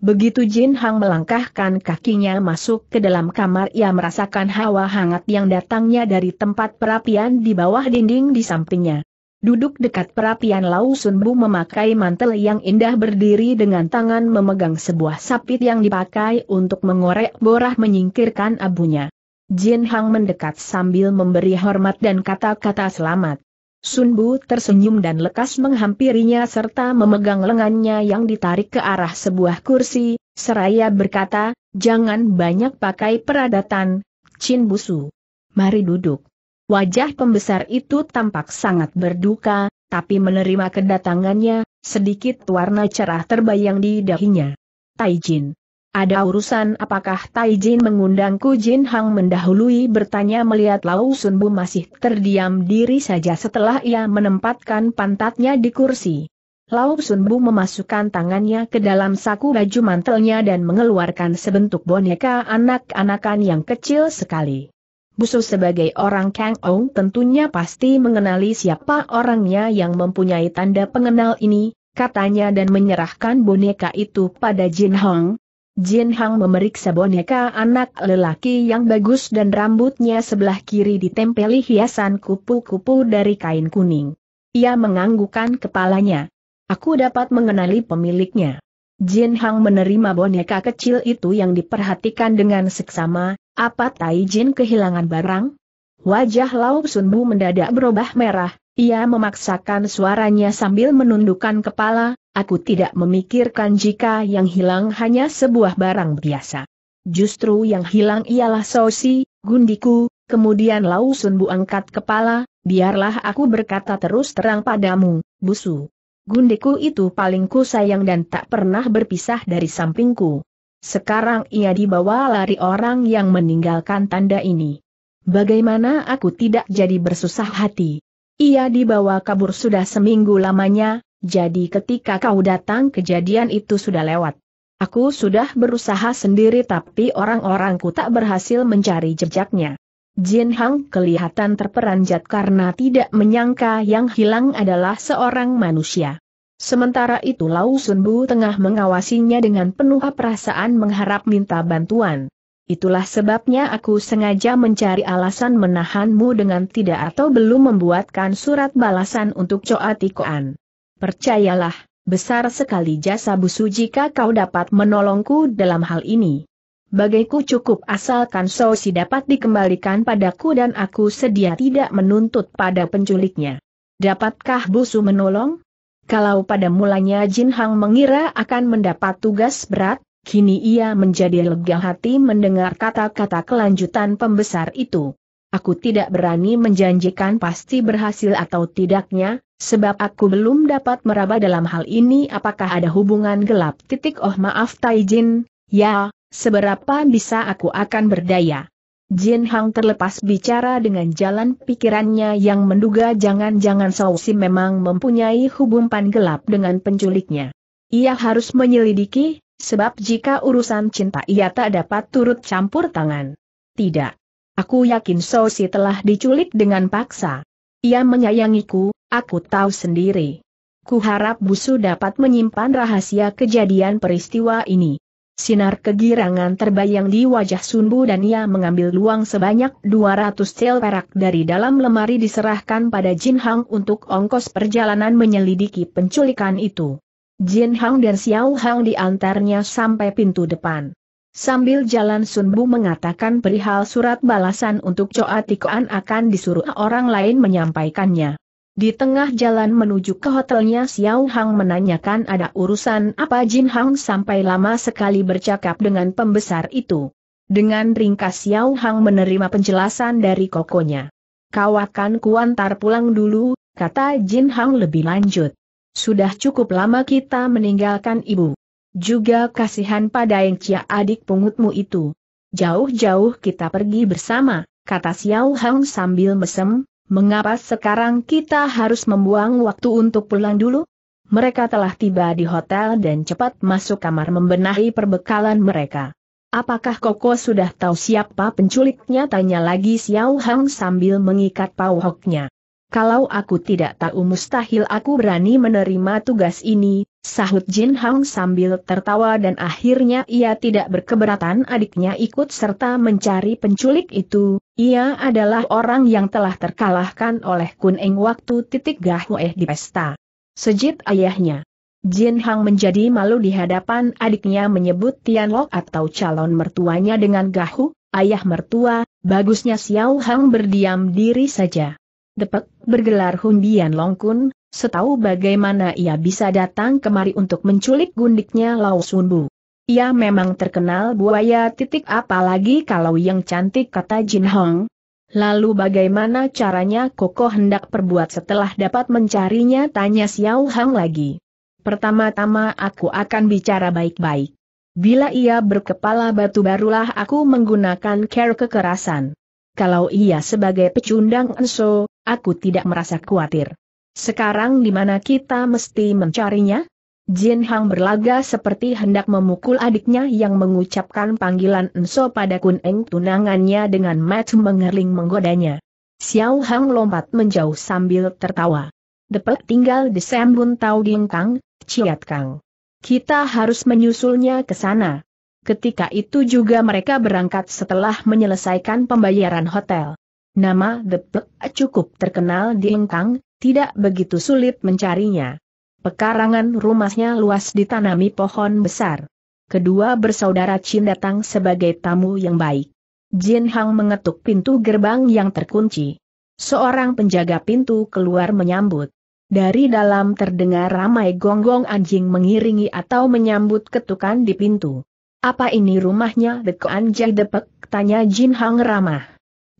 Begitu Jin Hang melangkahkan kakinya masuk ke dalam kamar ia merasakan hawa hangat yang datangnya dari tempat perapian di bawah dinding di sampingnya. Duduk dekat perapian Lau Sun Bu memakai mantel yang indah berdiri dengan tangan memegang sebuah sapit yang dipakai untuk mengorek borah menyingkirkan abunya. Jin Hang mendekat sambil memberi hormat dan kata-kata selamat. Sun Bu tersenyum dan lekas menghampirinya serta memegang lengannya yang ditarik ke arah sebuah kursi, seraya berkata, jangan banyak pakai peradatan, Chin Busu. Mari duduk. Wajah pembesar itu tampak sangat berduka, tapi menerima kedatangannya, sedikit warna cerah terbayang di dahinya. Tai Jin. Ada urusan apakah Tai Taijin mengundangku Jin Hang mendahului bertanya melihat Lau Bu masih terdiam diri saja setelah ia menempatkan pantatnya di kursi. Lau Bu memasukkan tangannya ke dalam saku baju mantelnya dan mengeluarkan sebentuk boneka anak-anakan yang kecil sekali. Busu sebagai orang Kang Ong tentunya pasti mengenali siapa orangnya yang mempunyai tanda pengenal ini, katanya dan menyerahkan boneka itu pada Jin Hong, Jin Hang memeriksa boneka anak lelaki yang bagus dan rambutnya sebelah kiri ditempeli hiasan kupu-kupu dari kain kuning. Ia menganggukkan kepalanya. Aku dapat mengenali pemiliknya. Jin Hang menerima boneka kecil itu yang diperhatikan dengan seksama, apa Tai Jin kehilangan barang? Wajah Lau Sunbu mendadak berubah merah, ia memaksakan suaranya sambil menundukkan kepala, Aku tidak memikirkan jika yang hilang hanya sebuah barang biasa. Justru yang hilang ialah Sosi, gundiku, kemudian Lau Bu angkat kepala, biarlah aku berkata terus terang padamu, busu. Gundiku itu paling ku sayang dan tak pernah berpisah dari sampingku. Sekarang ia dibawa lari orang yang meninggalkan tanda ini. Bagaimana aku tidak jadi bersusah hati? Ia dibawa kabur sudah seminggu lamanya, jadi ketika kau datang kejadian itu sudah lewat. Aku sudah berusaha sendiri tapi orang-orangku tak berhasil mencari jejaknya. Jin Hang kelihatan terperanjat karena tidak menyangka yang hilang adalah seorang manusia. Sementara itu Lau Sunbu tengah mengawasinya dengan penuh perasaan mengharap minta bantuan. Itulah sebabnya aku sengaja mencari alasan menahanmu dengan tidak atau belum membuatkan surat balasan untuk Coa Tikoan. Percayalah, besar sekali jasa busu jika kau dapat menolongku dalam hal ini. bagiku cukup asalkan Sosi dapat dikembalikan padaku dan aku sedia tidak menuntut pada penculiknya. Dapatkah busu menolong? Kalau pada mulanya Jin Hang mengira akan mendapat tugas berat, kini ia menjadi lega hati mendengar kata-kata kelanjutan pembesar itu. Aku tidak berani menjanjikan pasti berhasil atau tidaknya, sebab aku belum dapat meraba dalam hal ini apakah ada hubungan gelap titik oh maaf Taijin, ya, seberapa bisa aku akan berdaya. Jin Hang terlepas bicara dengan jalan pikirannya yang menduga jangan-jangan Sausi memang mempunyai hubungan gelap dengan penculiknya. Ia harus menyelidiki, sebab jika urusan cinta ia tak dapat turut campur tangan. Tidak. Aku yakin Sosi telah diculik dengan paksa. Ia menyayangiku, aku tahu sendiri. Kuharap Busu dapat menyimpan rahasia kejadian peristiwa ini. Sinar kegirangan terbayang di wajah Sunbu dan ia mengambil luang sebanyak 200 sel perak dari dalam lemari diserahkan pada Jin Hang untuk ongkos perjalanan menyelidiki penculikan itu. Jin Hang dan Xiao Hang diantarnya sampai pintu depan. Sambil jalan Sunbu mengatakan perihal surat balasan untuk Coa Tikoan akan disuruh orang lain menyampaikannya. Di tengah jalan menuju ke hotelnya Xiao Hang menanyakan ada urusan apa Jin Hang sampai lama sekali bercakap dengan pembesar itu. Dengan ringkas Xiao Hang menerima penjelasan dari kokonya. Kau akan kuantar pulang dulu, kata Jin Hang lebih lanjut. Sudah cukup lama kita meninggalkan ibu. Juga kasihan pada yang cia adik pungutmu itu. Jauh-jauh kita pergi bersama, kata Xiao Hang sambil mesem, mengapa sekarang kita harus membuang waktu untuk pulang dulu? Mereka telah tiba di hotel dan cepat masuk kamar membenahi perbekalan mereka. Apakah Koko sudah tahu siapa penculiknya? Tanya lagi Xiao Hang sambil mengikat pauhoknya. Kalau aku tidak tahu mustahil aku berani menerima tugas ini, sahut Jin Hang sambil tertawa dan akhirnya ia tidak berkeberatan adiknya ikut serta mencari penculik itu, ia adalah orang yang telah terkalahkan oleh Kun Eng waktu titik Gahweh di pesta. Sejit ayahnya. Jin Hang menjadi malu di hadapan adiknya menyebut Tian Lok atau calon mertuanya dengan Gahu, ayah mertua, bagusnya Xiao Hang berdiam diri saja. Depek bergelar hundian Longkun, setahu bagaimana ia bisa datang kemari untuk menculik gundiknya Lau Sunbu. Ia memang terkenal buaya titik apalagi kalau yang cantik kata Jin Hong. Lalu bagaimana caranya Koko hendak perbuat setelah dapat mencarinya tanya Xiao Hang lagi. Pertama-tama aku akan bicara baik-baik. Bila ia berkepala batu barulah aku menggunakan care kekerasan. Kalau ia sebagai pecundang enso, aku tidak merasa khawatir. Sekarang di mana kita mesti mencarinya? Jin Hang berlaga seperti hendak memukul adiknya yang mengucapkan panggilan Enso pada Kun Eng tunangannya dengan mata mengerling menggodanya. Xiao Hang lompat menjauh sambil tertawa. Depet tinggal di Sembun Tau Ding Kang, Ciat Kang. Kita harus menyusulnya ke sana. Ketika itu juga mereka berangkat setelah menyelesaikan pembayaran hotel. Nama The Plek cukup terkenal di Engkang, tidak begitu sulit mencarinya. Pekarangan rumahnya luas ditanami pohon besar. Kedua bersaudara Chin datang sebagai tamu yang baik. Jin Hang mengetuk pintu gerbang yang terkunci. Seorang penjaga pintu keluar menyambut. Dari dalam terdengar ramai gonggong anjing mengiringi atau menyambut ketukan di pintu. Apa ini rumahnya The Koan Jai Depek? Tanya Jin Hang ramah.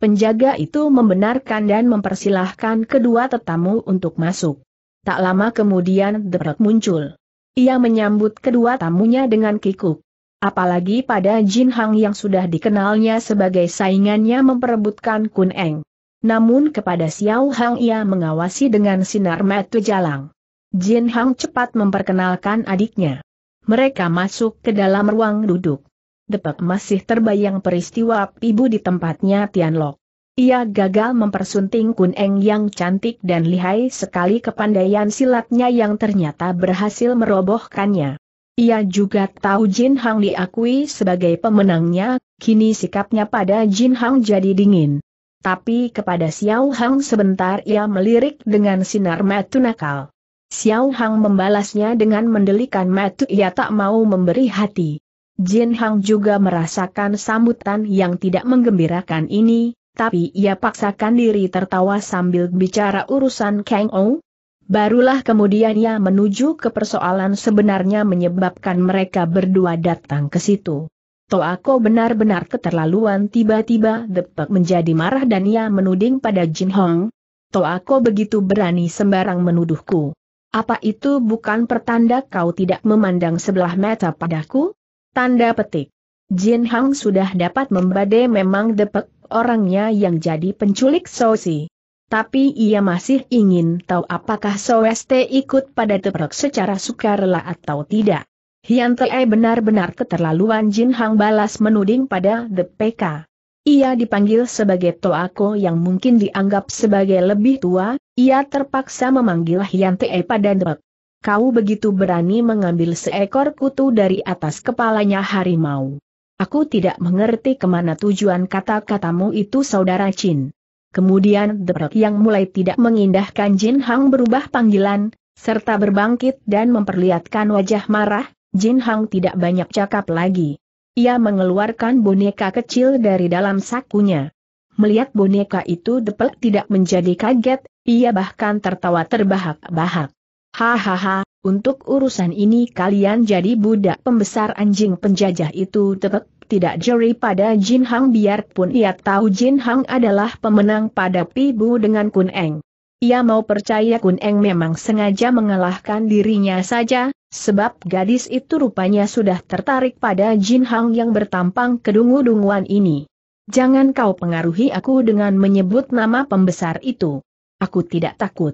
Penjaga itu membenarkan dan mempersilahkan kedua tetamu untuk masuk. Tak lama kemudian Derek muncul. Ia menyambut kedua tamunya dengan kikuk. Apalagi pada Jin Hang yang sudah dikenalnya sebagai saingannya memperebutkan Kun Eng. Namun kepada Xiao Hang ia mengawasi dengan sinar mata jalang. Jin Hang cepat memperkenalkan adiknya. Mereka masuk ke dalam ruang duduk. Depak masih terbayang peristiwa ibu di tempatnya Tianlok. Ia gagal mempersunting Kun Eng yang cantik dan lihai sekali kepandaian silatnya yang ternyata berhasil merobohkannya. Ia juga tahu Jin Hang diakui sebagai pemenangnya, kini sikapnya pada Jin Hang jadi dingin. Tapi kepada Xiao Hang sebentar ia melirik dengan sinar mata nakal. Xiao Hang membalasnya dengan mendelikan mata ia tak mau memberi hati. Jin Hang juga merasakan sambutan yang tidak menggembirakan ini, tapi ia paksakan diri tertawa sambil bicara urusan Kang Ou. Barulah kemudian ia menuju ke persoalan sebenarnya menyebabkan mereka berdua datang ke situ. Toa Toako benar-benar keterlaluan tiba-tiba Depek menjadi marah dan ia menuding pada Jin Hong. Toako begitu berani sembarang menuduhku. Apa itu bukan pertanda kau tidak memandang sebelah mata padaku? Tanda petik. Jin Hang sudah dapat membade memang depek orangnya yang jadi penculik Sosi. Tapi ia masih ingin tahu apakah Soeste ikut pada teprek secara sukarela atau tidak. Hian Tae benar-benar keterlaluan Jin Hang balas menuding pada The PK. Ia dipanggil sebagai Toako yang mungkin dianggap sebagai lebih tua, ia terpaksa memanggil Hian Tae pada PK kau begitu berani mengambil seekor kutu dari atas kepalanya harimau. Aku tidak mengerti kemana tujuan kata-katamu itu saudara Chin. Kemudian debrek yang mulai tidak mengindahkan Jin Hang berubah panggilan, serta berbangkit dan memperlihatkan wajah marah, Jin Hang tidak banyak cakap lagi. Ia mengeluarkan boneka kecil dari dalam sakunya. Melihat boneka itu debrek tidak menjadi kaget, ia bahkan tertawa terbahak-bahak. Hahaha, untuk urusan ini kalian jadi budak pembesar anjing penjajah itu tetap tidak jeri pada Jin Hang biarpun ia tahu Jin Hang adalah pemenang pada Pibu dengan Kun Eng. Ia mau percaya Kun Eng memang sengaja mengalahkan dirinya saja, sebab gadis itu rupanya sudah tertarik pada Jin Hang yang bertampang kedungu-dunguan ini. Jangan kau pengaruhi aku dengan menyebut nama pembesar itu. Aku tidak takut.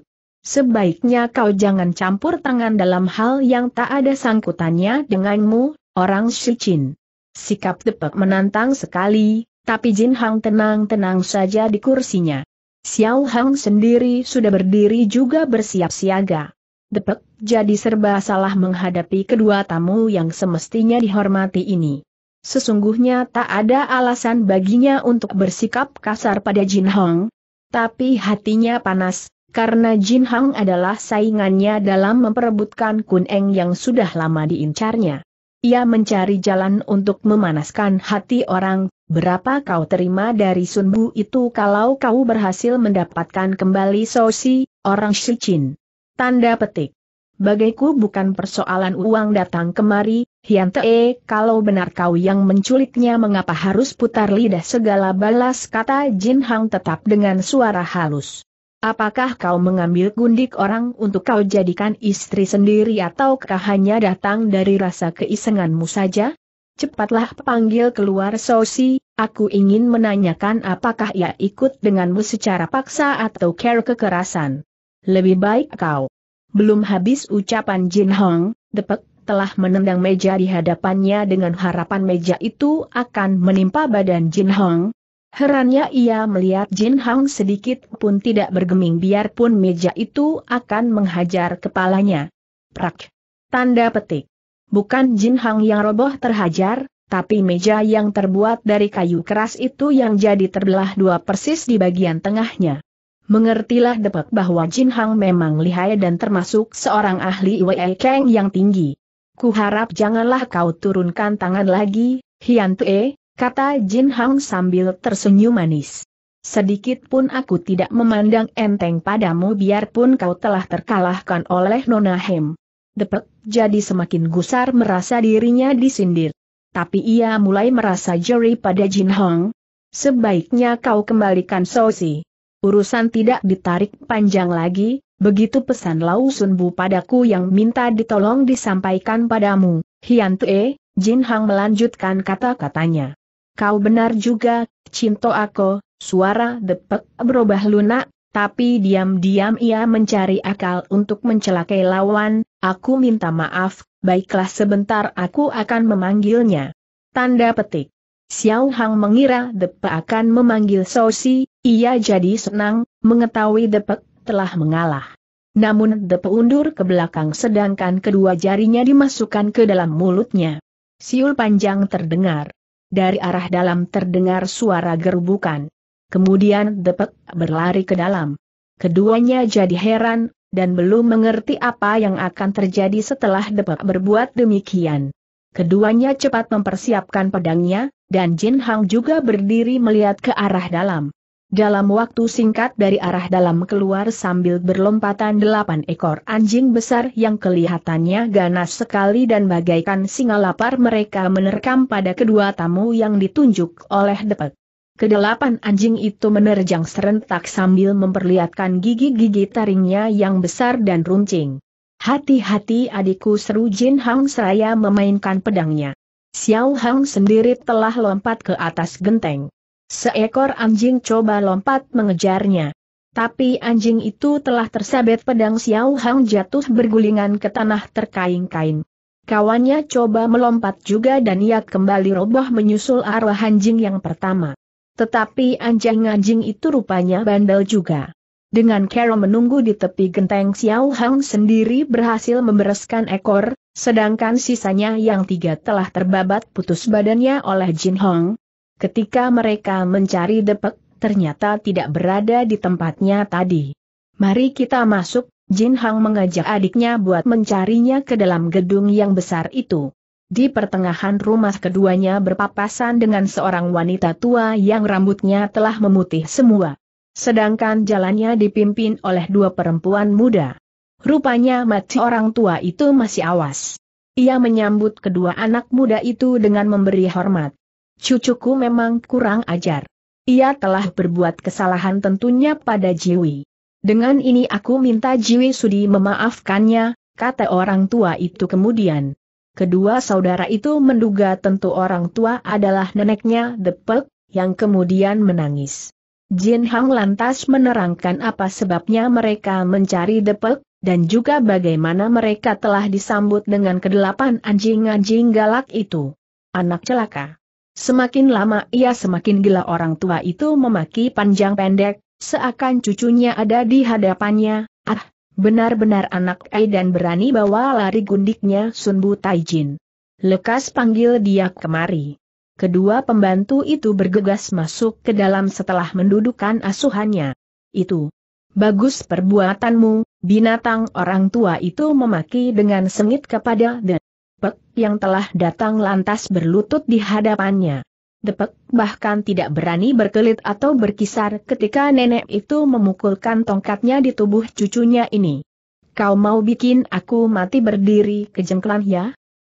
Sebaiknya kau jangan campur tangan dalam hal yang tak ada sangkutannya denganmu, orang Shichin. Sikap Tepek menantang sekali, tapi Jin Hang tenang-tenang saja di kursinya. Xiao Hang sendiri sudah berdiri juga bersiap siaga. Depek jadi serba salah menghadapi kedua tamu yang semestinya dihormati ini. Sesungguhnya tak ada alasan baginya untuk bersikap kasar pada Jin Hong. Tapi hatinya panas, karena Jin Hang adalah saingannya dalam memperebutkan Kun Eng yang sudah lama diincarnya. Ia mencari jalan untuk memanaskan hati orang, berapa kau terima dari Sun Bu itu kalau kau berhasil mendapatkan kembali Sosi, orang Jin. Tanda petik. Bagaiku bukan persoalan uang datang kemari, Hian Te, kalau benar kau yang menculiknya mengapa harus putar lidah segala balas kata Jin Hang tetap dengan suara halus. Apakah kau mengambil gundik orang untuk kau jadikan istri sendiri ataukah hanya datang dari rasa keisenganmu saja? Cepatlah panggil keluar Sosi, aku ingin menanyakan apakah ia ikut denganmu secara paksa atau care kekerasan. Lebih baik kau. Belum habis ucapan Jin Hong, depek telah menendang meja di hadapannya dengan harapan meja itu akan menimpa badan Jin Hong, Herannya ia melihat Jin Hang sedikit pun tidak bergeming biarpun meja itu akan menghajar kepalanya. Prak. Tanda petik. Bukan Jin Hang yang roboh terhajar, tapi meja yang terbuat dari kayu keras itu yang jadi terbelah dua persis di bagian tengahnya. Mengertilah depak bahwa Jin Hang memang lihai dan termasuk seorang ahli Wei Kang yang tinggi. Kuharap janganlah kau turunkan tangan lagi, Hian Tue, kata Jin Hang sambil tersenyum manis. Sedikit pun aku tidak memandang enteng padamu biarpun kau telah terkalahkan oleh Nona Hem. Depek, jadi semakin gusar merasa dirinya disindir. Tapi ia mulai merasa jeri pada Jin Hong. Sebaiknya kau kembalikan Sosi. Urusan tidak ditarik panjang lagi, begitu pesan Lau Sun Bu padaku yang minta ditolong disampaikan padamu. Hian Tue, Jin Hang melanjutkan kata-katanya. Kau benar juga, Cinto aku, suara depek berubah lunak, tapi diam-diam ia mencari akal untuk mencelakai lawan, aku minta maaf, baiklah sebentar aku akan memanggilnya. Tanda petik. Xiao Hang mengira Depek akan memanggil Sosi, ia jadi senang, mengetahui Depek telah mengalah. Namun Depek undur ke belakang sedangkan kedua jarinya dimasukkan ke dalam mulutnya. Siul panjang terdengar. Dari arah dalam terdengar suara gerbukan. Kemudian Depek berlari ke dalam. Keduanya jadi heran, dan belum mengerti apa yang akan terjadi setelah Depek berbuat demikian. Keduanya cepat mempersiapkan pedangnya, dan Jin Hang juga berdiri melihat ke arah dalam. Dalam waktu singkat dari arah dalam keluar sambil berlompatan delapan ekor anjing besar yang kelihatannya ganas sekali dan bagaikan singa lapar mereka menerkam pada kedua tamu yang ditunjuk oleh Depek. Kedelapan anjing itu menerjang serentak sambil memperlihatkan gigi-gigi taringnya yang besar dan runcing. Hati-hati adikku seru Jin Hang Seraya memainkan pedangnya. Xiao Hang sendiri telah lompat ke atas genteng. Seekor anjing coba lompat mengejarnya. Tapi anjing itu telah tersabet pedang Xiao Hang jatuh bergulingan ke tanah terkain-kain. Kawannya coba melompat juga dan ia kembali roboh menyusul arwah anjing yang pertama. Tetapi anjing-anjing itu rupanya bandel juga. Dengan Carol menunggu di tepi genteng Xiao Hang sendiri berhasil membereskan ekor, sedangkan sisanya yang tiga telah terbabat putus badannya oleh Jin Hong, Ketika mereka mencari depek, ternyata tidak berada di tempatnya tadi. Mari kita masuk, Jin Hang mengajak adiknya buat mencarinya ke dalam gedung yang besar itu. Di pertengahan rumah keduanya berpapasan dengan seorang wanita tua yang rambutnya telah memutih semua. Sedangkan jalannya dipimpin oleh dua perempuan muda. Rupanya mati orang tua itu masih awas. Ia menyambut kedua anak muda itu dengan memberi hormat. Cucuku memang kurang ajar. Ia telah berbuat kesalahan tentunya pada Jiwi. Dengan ini aku minta Jiwi Sudi memaafkannya, kata orang tua itu kemudian. Kedua saudara itu menduga tentu orang tua adalah neneknya The Depek, yang kemudian menangis. Jin Hang lantas menerangkan apa sebabnya mereka mencari The Depek, dan juga bagaimana mereka telah disambut dengan kedelapan anjing-anjing galak itu. Anak celaka. Semakin lama ia semakin gila orang tua itu memaki panjang pendek, seakan cucunya ada di hadapannya, ah, benar-benar anak Ai dan berani bawa lari gundiknya Sunbu Taijin. Lekas panggil dia kemari. Kedua pembantu itu bergegas masuk ke dalam setelah mendudukan asuhannya. Itu. Bagus perbuatanmu, binatang orang tua itu memaki dengan sengit kepada dan. Pek yang telah datang lantas berlutut di hadapannya. Depek bahkan tidak berani berkelit atau berkisar ketika nenek itu memukulkan tongkatnya di tubuh cucunya ini. Kau mau bikin aku mati berdiri kejengkelan ya?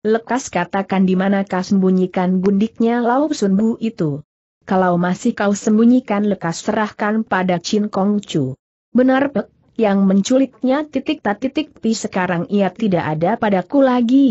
Lekas katakan di mana kau sembunyikan gundiknya Lau Sunbu itu. Kalau masih kau sembunyikan lekas serahkan pada Chin Kong Chu. Benar Pek, yang menculiknya titik tak titik pi sekarang ia tidak ada padaku lagi.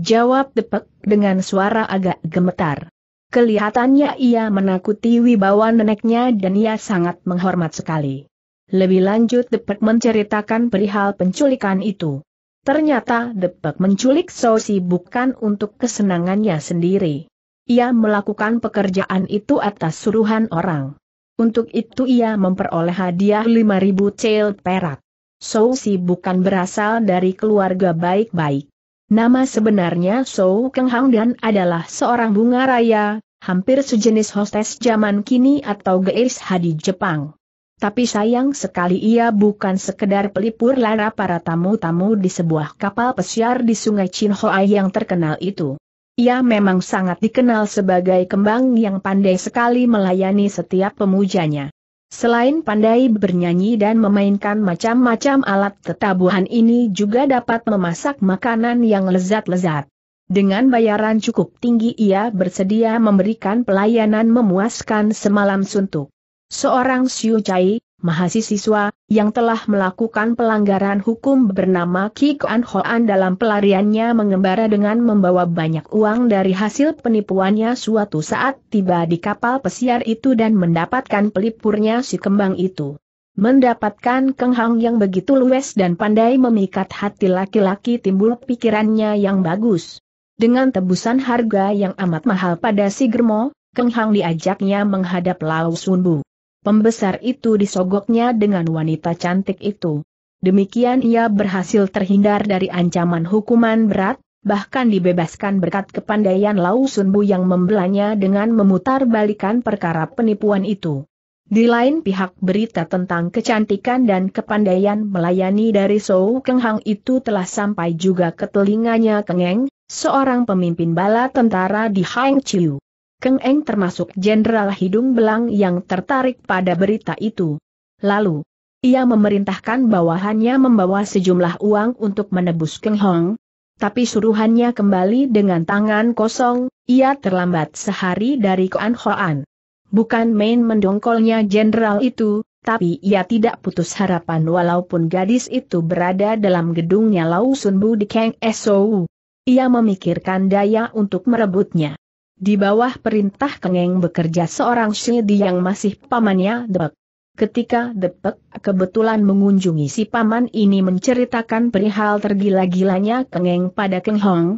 Jawab Depek dengan suara agak gemetar. Kelihatannya ia menakuti wibawa neneknya dan ia sangat menghormat sekali. Lebih lanjut Depek menceritakan perihal penculikan itu. Ternyata Depek menculik Sosi bukan untuk kesenangannya sendiri. Ia melakukan pekerjaan itu atas suruhan orang. Untuk itu ia memperoleh hadiah 5000 cel perak. Sosi bukan berasal dari keluarga baik-baik. Nama sebenarnya Sou Keng Hang dan adalah seorang bunga raya, hampir sejenis hostess zaman kini atau geis hadi Jepang. Tapi sayang sekali ia bukan sekedar pelipur lara para tamu-tamu di sebuah kapal pesiar di sungai Hoa yang terkenal itu. Ia memang sangat dikenal sebagai kembang yang pandai sekali melayani setiap pemujanya. Selain pandai bernyanyi dan memainkan macam-macam alat tetabuhan ini juga dapat memasak makanan yang lezat-lezat. Dengan bayaran cukup tinggi ia bersedia memberikan pelayanan memuaskan semalam suntuk. Seorang Siu Chai, mahasiswa, yang telah melakukan pelanggaran hukum bernama Ki Kuan Hoan dalam pelariannya mengembara dengan membawa banyak uang dari hasil penipuannya suatu saat tiba di kapal pesiar itu dan mendapatkan pelipurnya si kembang itu. Mendapatkan kenghang yang begitu luwes dan pandai memikat hati laki-laki timbul pikirannya yang bagus. Dengan tebusan harga yang amat mahal pada si Germo, Hang diajaknya menghadap Lau Sunbu. Pembesar itu disogoknya dengan wanita cantik itu. Demikian ia berhasil terhindar dari ancaman hukuman berat, bahkan dibebaskan berkat kepandaian Lau Sunbu yang membelanya dengan memutar balikan perkara penipuan itu. Di lain pihak berita tentang kecantikan dan kepandaian melayani dari Sou Keng Hang itu telah sampai juga ke telinganya Kengeng, seorang pemimpin bala tentara di Hang Chiu. Keng Eng termasuk Jenderal Hidung Belang yang tertarik pada berita itu. Lalu, ia memerintahkan bawahannya membawa sejumlah uang untuk menebus Keng Hong, tapi suruhannya kembali dengan tangan kosong, ia terlambat sehari dari Koan Hoan. Bukan main mendongkolnya jenderal itu, tapi ia tidak putus harapan walaupun gadis itu berada dalam gedungnya Lau Bu di Keng Esou. Ia memikirkan daya untuk merebutnya. Di bawah perintah Kengeng bekerja seorang Shidi yang masih pamannya Depek. Ketika Depek kebetulan mengunjungi si paman ini menceritakan perihal tergila-gilanya Kengeng pada Keng Hong.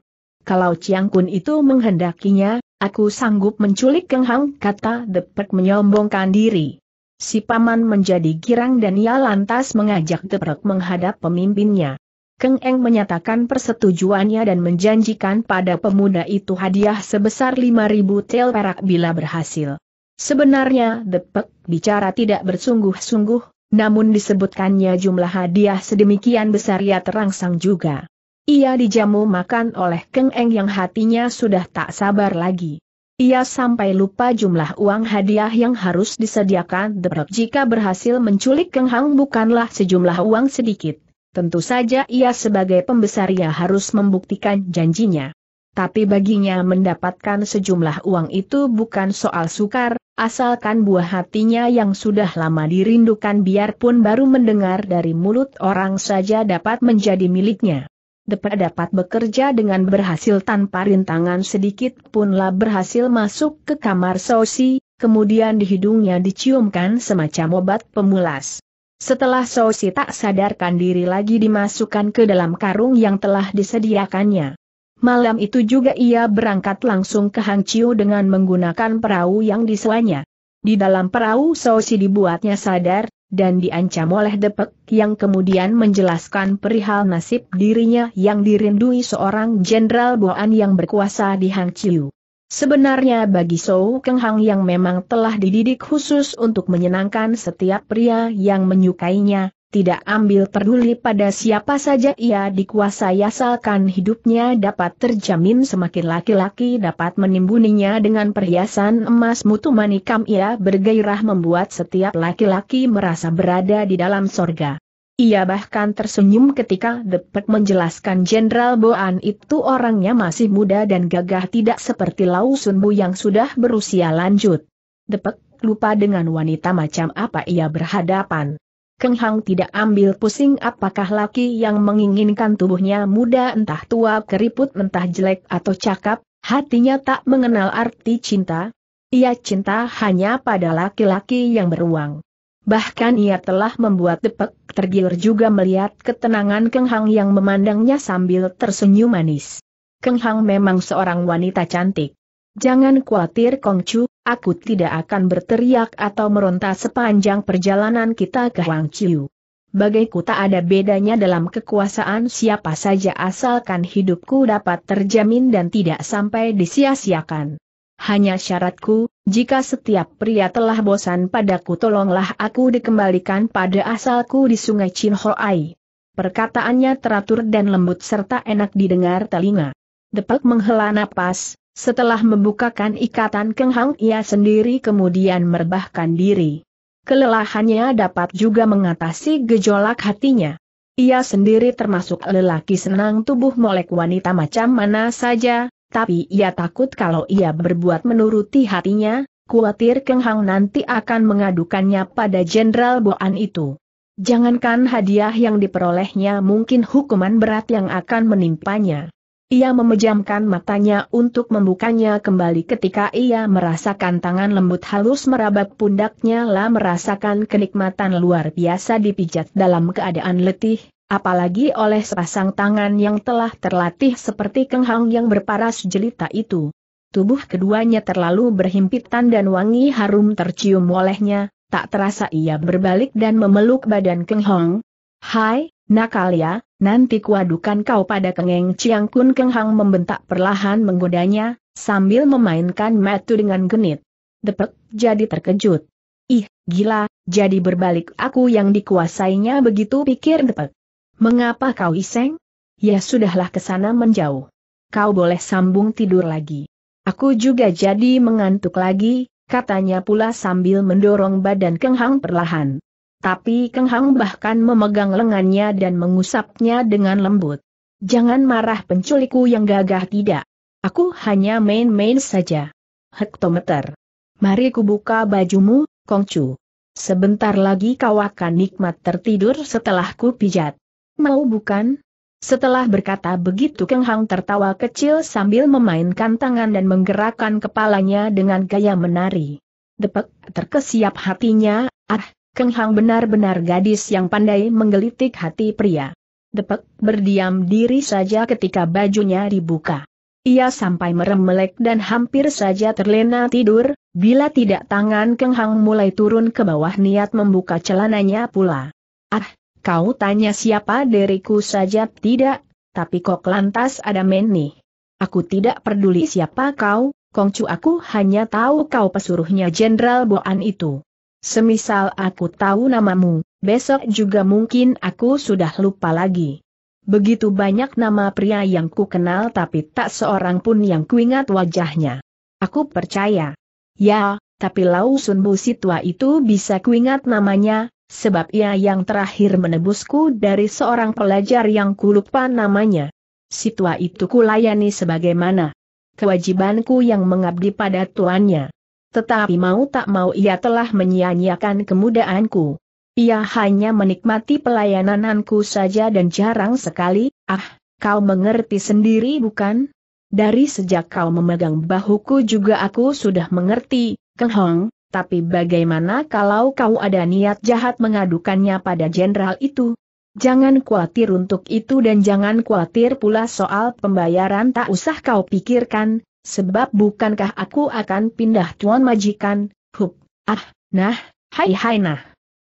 Kalau Chiang Kun itu menghendakinya, aku sanggup menculik Keng Hong kata Depek menyombongkan diri. Si paman menjadi girang dan ia lantas mengajak Depek menghadap pemimpinnya. Keng Eng menyatakan persetujuannya dan menjanjikan pada pemuda itu hadiah sebesar 5.000 tel perak bila berhasil. Sebenarnya Depek bicara tidak bersungguh-sungguh, namun disebutkannya jumlah hadiah sedemikian besar ia terangsang juga. Ia dijamu makan oleh Keng Eng yang hatinya sudah tak sabar lagi. Ia sampai lupa jumlah uang hadiah yang harus disediakan Depek jika berhasil menculik Keng Hang bukanlah sejumlah uang sedikit. Tentu saja ia sebagai pembesar ia harus membuktikan janjinya. Tapi baginya mendapatkan sejumlah uang itu bukan soal sukar, asalkan buah hatinya yang sudah lama dirindukan biarpun baru mendengar dari mulut orang saja dapat menjadi miliknya. Depa dapat bekerja dengan berhasil tanpa rintangan sedikit lah berhasil masuk ke kamar Sosi, kemudian di hidungnya diciumkan semacam obat pemulas. Setelah Sosi tak sadarkan diri lagi dimasukkan ke dalam karung yang telah disediakannya. Malam itu juga ia berangkat langsung ke Hang Chiu dengan menggunakan perahu yang disewanya. Di dalam perahu Sosi dibuatnya sadar, dan diancam oleh Depek yang kemudian menjelaskan perihal nasib dirinya yang dirindui seorang Jenderal Boan yang berkuasa di Hang Chiu. Sebenarnya bagi Sou Keng Hang yang memang telah dididik khusus untuk menyenangkan setiap pria yang menyukainya, tidak ambil peduli pada siapa saja ia dikuasai asalkan hidupnya dapat terjamin semakin laki-laki dapat menimbuninya dengan perhiasan emas mutu manikam ia bergairah membuat setiap laki-laki merasa berada di dalam sorga. Ia bahkan tersenyum ketika Depek menjelaskan Jenderal Boan itu orangnya masih muda dan gagah tidak seperti Lau Sun Sunbu yang sudah berusia lanjut. Depek lupa dengan wanita macam apa ia berhadapan. Keng Hang tidak ambil pusing apakah laki yang menginginkan tubuhnya muda entah tua keriput entah jelek atau cakap, hatinya tak mengenal arti cinta. Ia cinta hanya pada laki-laki yang beruang. Bahkan ia telah membuat Depek tergiur juga melihat ketenangan Keng Hang yang memandangnya sambil tersenyum manis. Keng Hang memang seorang wanita cantik. Jangan khawatir Kong Chu, aku tidak akan berteriak atau meronta sepanjang perjalanan kita ke Huang Chiu. Bagaiku tak ada bedanya dalam kekuasaan siapa saja asalkan hidupku dapat terjamin dan tidak sampai disia-siakan. Hanya syaratku, jika setiap pria telah bosan padaku tolonglah aku dikembalikan pada asalku di sungai Chinhoai. Perkataannya teratur dan lembut serta enak didengar telinga. Depak menghela napas, setelah membukakan ikatan kenghang ia sendiri kemudian merbahkan diri. Kelelahannya dapat juga mengatasi gejolak hatinya. Ia sendiri termasuk lelaki senang tubuh molek wanita macam mana saja, tapi ia takut kalau ia berbuat menuruti hatinya, khawatir Keng Hang nanti akan mengadukannya pada Jenderal Boan itu. Jangankan hadiah yang diperolehnya mungkin hukuman berat yang akan menimpanya. Ia memejamkan matanya untuk membukanya kembali ketika ia merasakan tangan lembut halus merabak pundaknya lah merasakan kenikmatan luar biasa dipijat dalam keadaan letih, apalagi oleh sepasang tangan yang telah terlatih seperti kenghang yang berparas jelita itu. Tubuh keduanya terlalu berhimpitan dan wangi harum tercium olehnya, tak terasa ia berbalik dan memeluk badan kenghang. Hai, nakal ya, nanti kuadukan kau pada kengeng Ciang Kun kenghang membentak perlahan menggodanya, sambil memainkan metu dengan genit. Depek, jadi terkejut. Ih, gila, jadi berbalik aku yang dikuasainya begitu pikir Depek. Mengapa kau iseng? Ya sudahlah kesana menjauh. Kau boleh sambung tidur lagi. Aku juga jadi mengantuk lagi, katanya pula sambil mendorong badan Keng Hang perlahan. Tapi Keng Hang bahkan memegang lengannya dan mengusapnya dengan lembut. Jangan marah penculikku yang gagah tidak. Aku hanya main-main saja. Hektometer. Mari kubuka bajumu, Kongcu. Sebentar lagi kau akan nikmat tertidur setelah ku pijat. Mau bukan? Setelah berkata begitu Keng Hang tertawa kecil sambil memainkan tangan dan menggerakkan kepalanya dengan gaya menari. Depek, terkesiap hatinya, ah, Keng Hang benar-benar gadis yang pandai menggelitik hati pria. Depek, berdiam diri saja ketika bajunya dibuka. Ia sampai merem melek dan hampir saja terlena tidur, bila tidak tangan Keng Hang mulai turun ke bawah niat membuka celananya pula. Ah, Kau tanya siapa diriku saja tidak, tapi kok lantas ada Meni. Aku tidak peduli siapa kau, Kongcu aku hanya tahu kau pesuruhnya Jenderal Boan itu. Semisal aku tahu namamu, besok juga mungkin aku sudah lupa lagi. Begitu banyak nama pria yang ku kenal tapi tak seorang pun yang kuingat wajahnya. Aku percaya. Ya, tapi Lau Sunbu Bu si itu bisa kuingat namanya, sebab ia yang terakhir menebusku dari seorang pelajar yang kulupa namanya. Si itu kulayani sebagaimana kewajibanku yang mengabdi pada tuannya. Tetapi mau tak mau ia telah menyia-nyiakan kemudaanku. Ia hanya menikmati pelayanananku saja dan jarang sekali, ah, kau mengerti sendiri bukan? Dari sejak kau memegang bahuku juga aku sudah mengerti, Keng Hong, tapi bagaimana kalau kau ada niat jahat mengadukannya pada jenderal itu? Jangan khawatir untuk itu dan jangan khawatir pula soal pembayaran tak usah kau pikirkan, sebab bukankah aku akan pindah tuan majikan, hup, ah, nah, hai hai nah.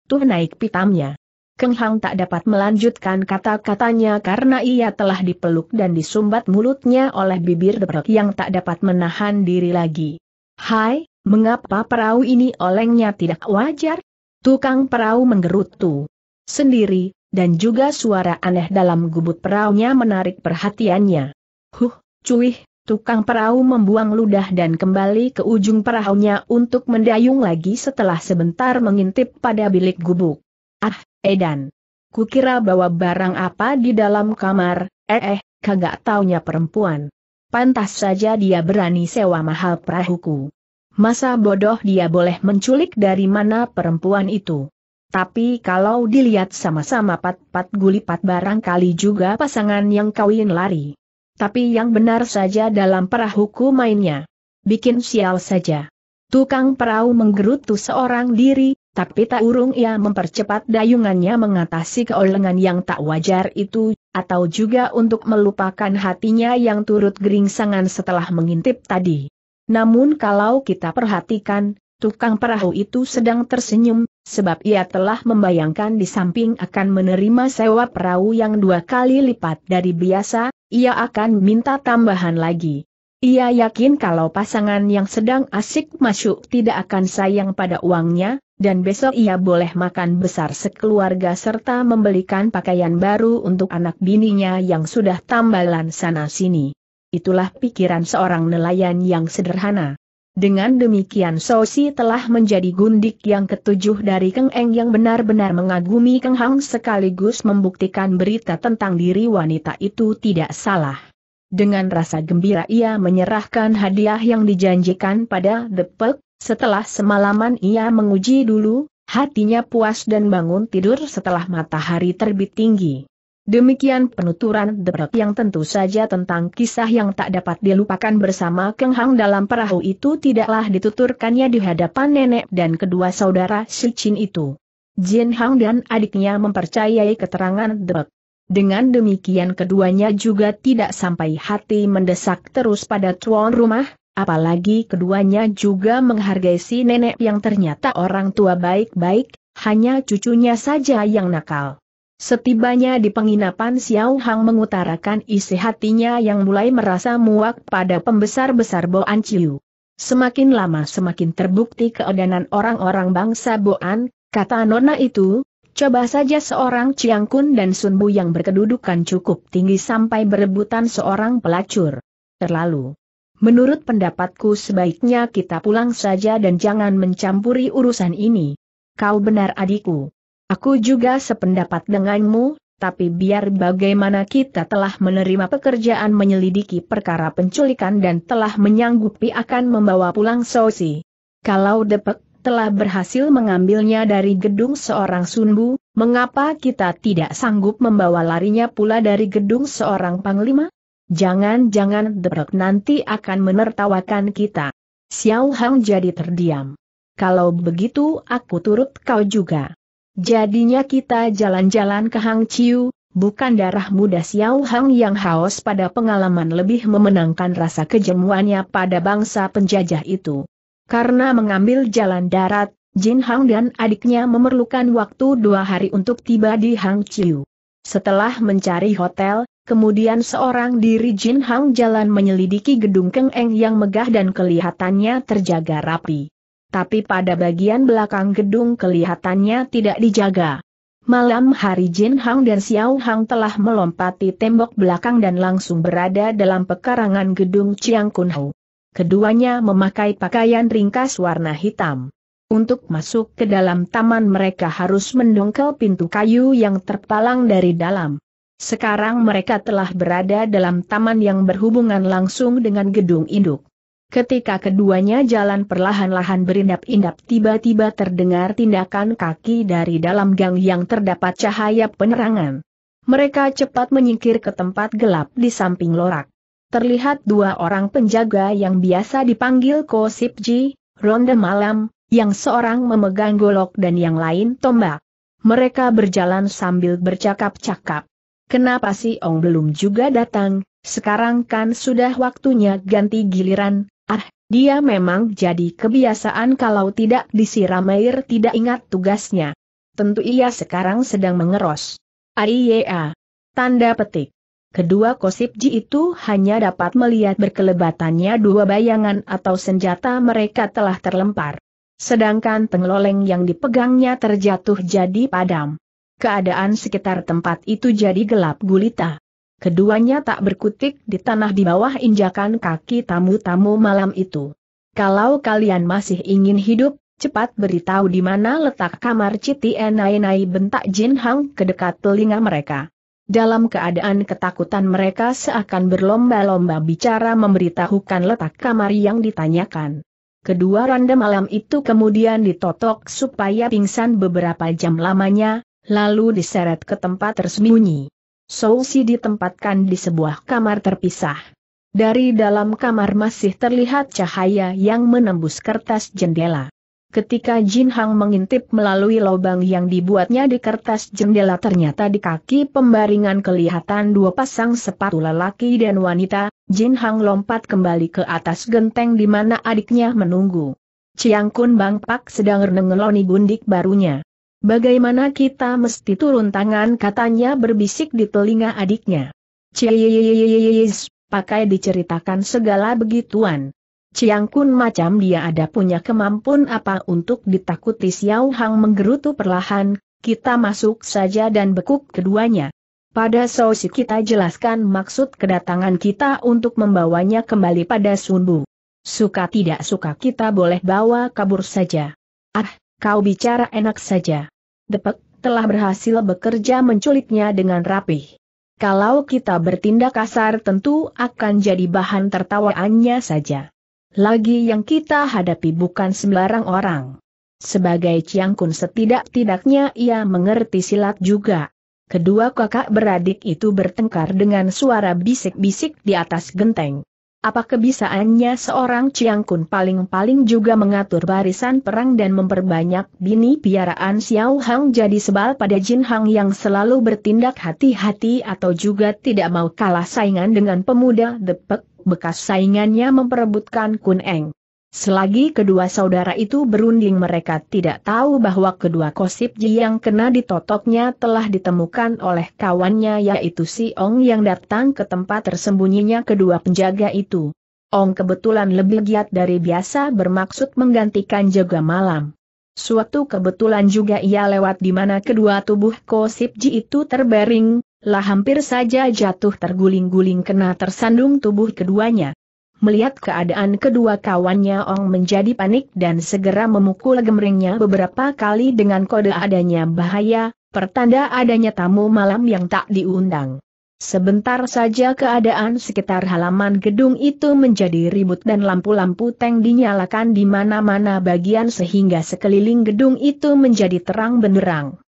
Tuh naik pitamnya. Keng Hang tak dapat melanjutkan kata-katanya karena ia telah dipeluk dan disumbat mulutnya oleh bibir derek yang tak dapat menahan diri lagi. Hai, Mengapa perahu ini olengnya tidak wajar? Tukang perahu menggerutu sendiri, dan juga suara aneh dalam gubut perahunya menarik perhatiannya. Huh, cuih, tukang perahu membuang ludah dan kembali ke ujung perahunya untuk mendayung lagi setelah sebentar mengintip pada bilik gubuk. Ah, Edan. Kukira bawa barang apa di dalam kamar, eh eh, kagak taunya perempuan. Pantas saja dia berani sewa mahal perahuku. Masa bodoh dia boleh menculik dari mana perempuan itu. Tapi kalau dilihat sama-sama pat-pat gulipat barangkali juga pasangan yang kawin lari. Tapi yang benar saja dalam perahuku mainnya. Bikin sial saja. Tukang perahu menggerutu seorang diri, tapi tak urung ia mempercepat dayungannya mengatasi keolengan yang tak wajar itu, atau juga untuk melupakan hatinya yang turut geringsangan setelah mengintip tadi. Namun kalau kita perhatikan, tukang perahu itu sedang tersenyum, sebab ia telah membayangkan di samping akan menerima sewa perahu yang dua kali lipat dari biasa, ia akan minta tambahan lagi. Ia yakin kalau pasangan yang sedang asik masuk tidak akan sayang pada uangnya, dan besok ia boleh makan besar sekeluarga serta membelikan pakaian baru untuk anak bininya yang sudah tambalan sana-sini. Itulah pikiran seorang nelayan yang sederhana. Dengan demikian Sosi telah menjadi gundik yang ketujuh dari Keng Eng yang benar-benar mengagumi Keng Hang sekaligus membuktikan berita tentang diri wanita itu tidak salah. Dengan rasa gembira ia menyerahkan hadiah yang dijanjikan pada The Pek, setelah semalaman ia menguji dulu, hatinya puas dan bangun tidur setelah matahari terbit tinggi. Demikian penuturan Debrek yang tentu saja tentang kisah yang tak dapat dilupakan bersama Keng Hang dalam perahu itu tidaklah dituturkannya di hadapan nenek dan kedua saudara Si Chin itu. Jin Hang dan adiknya mempercayai keterangan Debrek. Dengan demikian keduanya juga tidak sampai hati mendesak terus pada tuan rumah, apalagi keduanya juga menghargai si nenek yang ternyata orang tua baik-baik, hanya cucunya saja yang nakal. Setibanya di penginapan Xiao Hang mengutarakan isi hatinya yang mulai merasa muak pada pembesar-besar Boan Chiu. Semakin lama semakin terbukti keodanan orang-orang bangsa Boan, kata Nona itu, coba saja seorang Chiang Kun dan Sun Bu yang berkedudukan cukup tinggi sampai berebutan seorang pelacur. Terlalu. Menurut pendapatku sebaiknya kita pulang saja dan jangan mencampuri urusan ini. Kau benar adikku. Aku juga sependapat denganmu, tapi biar bagaimana kita telah menerima pekerjaan menyelidiki perkara penculikan dan telah menyanggupi akan membawa pulang Sosi. Kalau Depek telah berhasil mengambilnya dari gedung seorang Sunbu, mengapa kita tidak sanggup membawa larinya pula dari gedung seorang panglima? Jangan-jangan Depek nanti akan menertawakan kita. Xiao Hang jadi terdiam. Kalau begitu aku turut kau juga. Jadinya kita jalan-jalan ke Hang Chiu, bukan darah muda Xiao Hang yang haus pada pengalaman lebih memenangkan rasa kejemuannya pada bangsa penjajah itu. Karena mengambil jalan darat, Jin Hang dan adiknya memerlukan waktu dua hari untuk tiba di Hang Chiu. Setelah mencari hotel, kemudian seorang diri Jin Hang jalan menyelidiki gedung Keng Eng yang megah dan kelihatannya terjaga rapi tapi pada bagian belakang gedung kelihatannya tidak dijaga. Malam hari Jin Hang dan Xiao Hang telah melompati tembok belakang dan langsung berada dalam pekarangan gedung Chiang Kun Ho. Keduanya memakai pakaian ringkas warna hitam. Untuk masuk ke dalam taman mereka harus mendongkel pintu kayu yang terpalang dari dalam. Sekarang mereka telah berada dalam taman yang berhubungan langsung dengan gedung induk. Ketika keduanya jalan perlahan-lahan berindap-indap tiba-tiba terdengar tindakan kaki dari dalam gang yang terdapat cahaya penerangan. Mereka cepat menyingkir ke tempat gelap di samping lorak. Terlihat dua orang penjaga yang biasa dipanggil Ko Sipji, Ronde Malam, yang seorang memegang golok dan yang lain tombak. Mereka berjalan sambil bercakap-cakap. Kenapa sih Ong belum juga datang, sekarang kan sudah waktunya ganti giliran, Ah, dia memang jadi kebiasaan kalau tidak disiram air tidak ingat tugasnya. Tentu ia sekarang sedang mengeros. Aiya. Tanda petik. Kedua ji itu hanya dapat melihat berkelebatannya dua bayangan atau senjata mereka telah terlempar. Sedangkan tengloleng yang dipegangnya terjatuh jadi padam. Keadaan sekitar tempat itu jadi gelap gulita. Keduanya tak berkutik di tanah di bawah injakan kaki tamu-tamu malam itu. Kalau kalian masih ingin hidup, cepat beritahu di mana letak kamar Citi Enai-Nai bentak Jin Hang ke dekat telinga mereka. Dalam keadaan ketakutan mereka seakan berlomba-lomba bicara memberitahukan letak kamar yang ditanyakan. Kedua randa malam itu kemudian ditotok supaya pingsan beberapa jam lamanya, lalu diseret ke tempat tersembunyi. Sousi ditempatkan di sebuah kamar terpisah. Dari dalam kamar masih terlihat cahaya yang menembus kertas jendela. Ketika Jin Hang mengintip melalui lubang yang dibuatnya di kertas jendela ternyata di kaki pembaringan kelihatan dua pasang sepatu lelaki dan wanita, Jin Hang lompat kembali ke atas genteng di mana adiknya menunggu. Chiang Kun Bang Pak sedang renengeloni gundik barunya. Bagaimana kita mesti turun tangan katanya berbisik di telinga adiknya. Cies, pakai diceritakan segala begituan. Ciang Kun macam dia ada punya kemampuan apa untuk ditakuti Xiao Hang menggerutu perlahan, kita masuk saja dan bekuk keduanya. Pada sausi kita jelaskan maksud kedatangan kita untuk membawanya kembali pada sundu. Suka tidak suka kita boleh bawa kabur saja. Ah, kau bicara enak saja. Depek telah berhasil bekerja menculiknya dengan rapih. Kalau kita bertindak kasar tentu akan jadi bahan tertawaannya saja. Lagi yang kita hadapi bukan sembarang orang. Sebagai Ciang Kun setidak-tidaknya ia mengerti silat juga. Kedua kakak beradik itu bertengkar dengan suara bisik-bisik di atas genteng. Apa kebisaannya seorang Kun paling-paling juga mengatur barisan perang dan memperbanyak bini piaraan Xiao Hang jadi sebal pada Jin Hang yang selalu bertindak hati-hati atau juga tidak mau kalah saingan dengan pemuda depek, bekas saingannya memperebutkan Kun Eng. Selagi kedua saudara itu berunding mereka tidak tahu bahwa kedua kosip Ji yang kena ditotoknya telah ditemukan oleh kawannya yaitu si Ong yang datang ke tempat tersembunyinya kedua penjaga itu. Ong kebetulan lebih giat dari biasa bermaksud menggantikan jaga malam. Suatu kebetulan juga ia lewat di mana kedua tubuh kosip Ji itu terbaring, lah hampir saja jatuh terguling-guling kena tersandung tubuh keduanya. Melihat keadaan kedua kawannya Ong menjadi panik dan segera memukul gemringnya beberapa kali dengan kode adanya bahaya, pertanda adanya tamu malam yang tak diundang. Sebentar saja keadaan sekitar halaman gedung itu menjadi ribut dan lampu-lampu tank dinyalakan di mana-mana bagian sehingga sekeliling gedung itu menjadi terang benderang.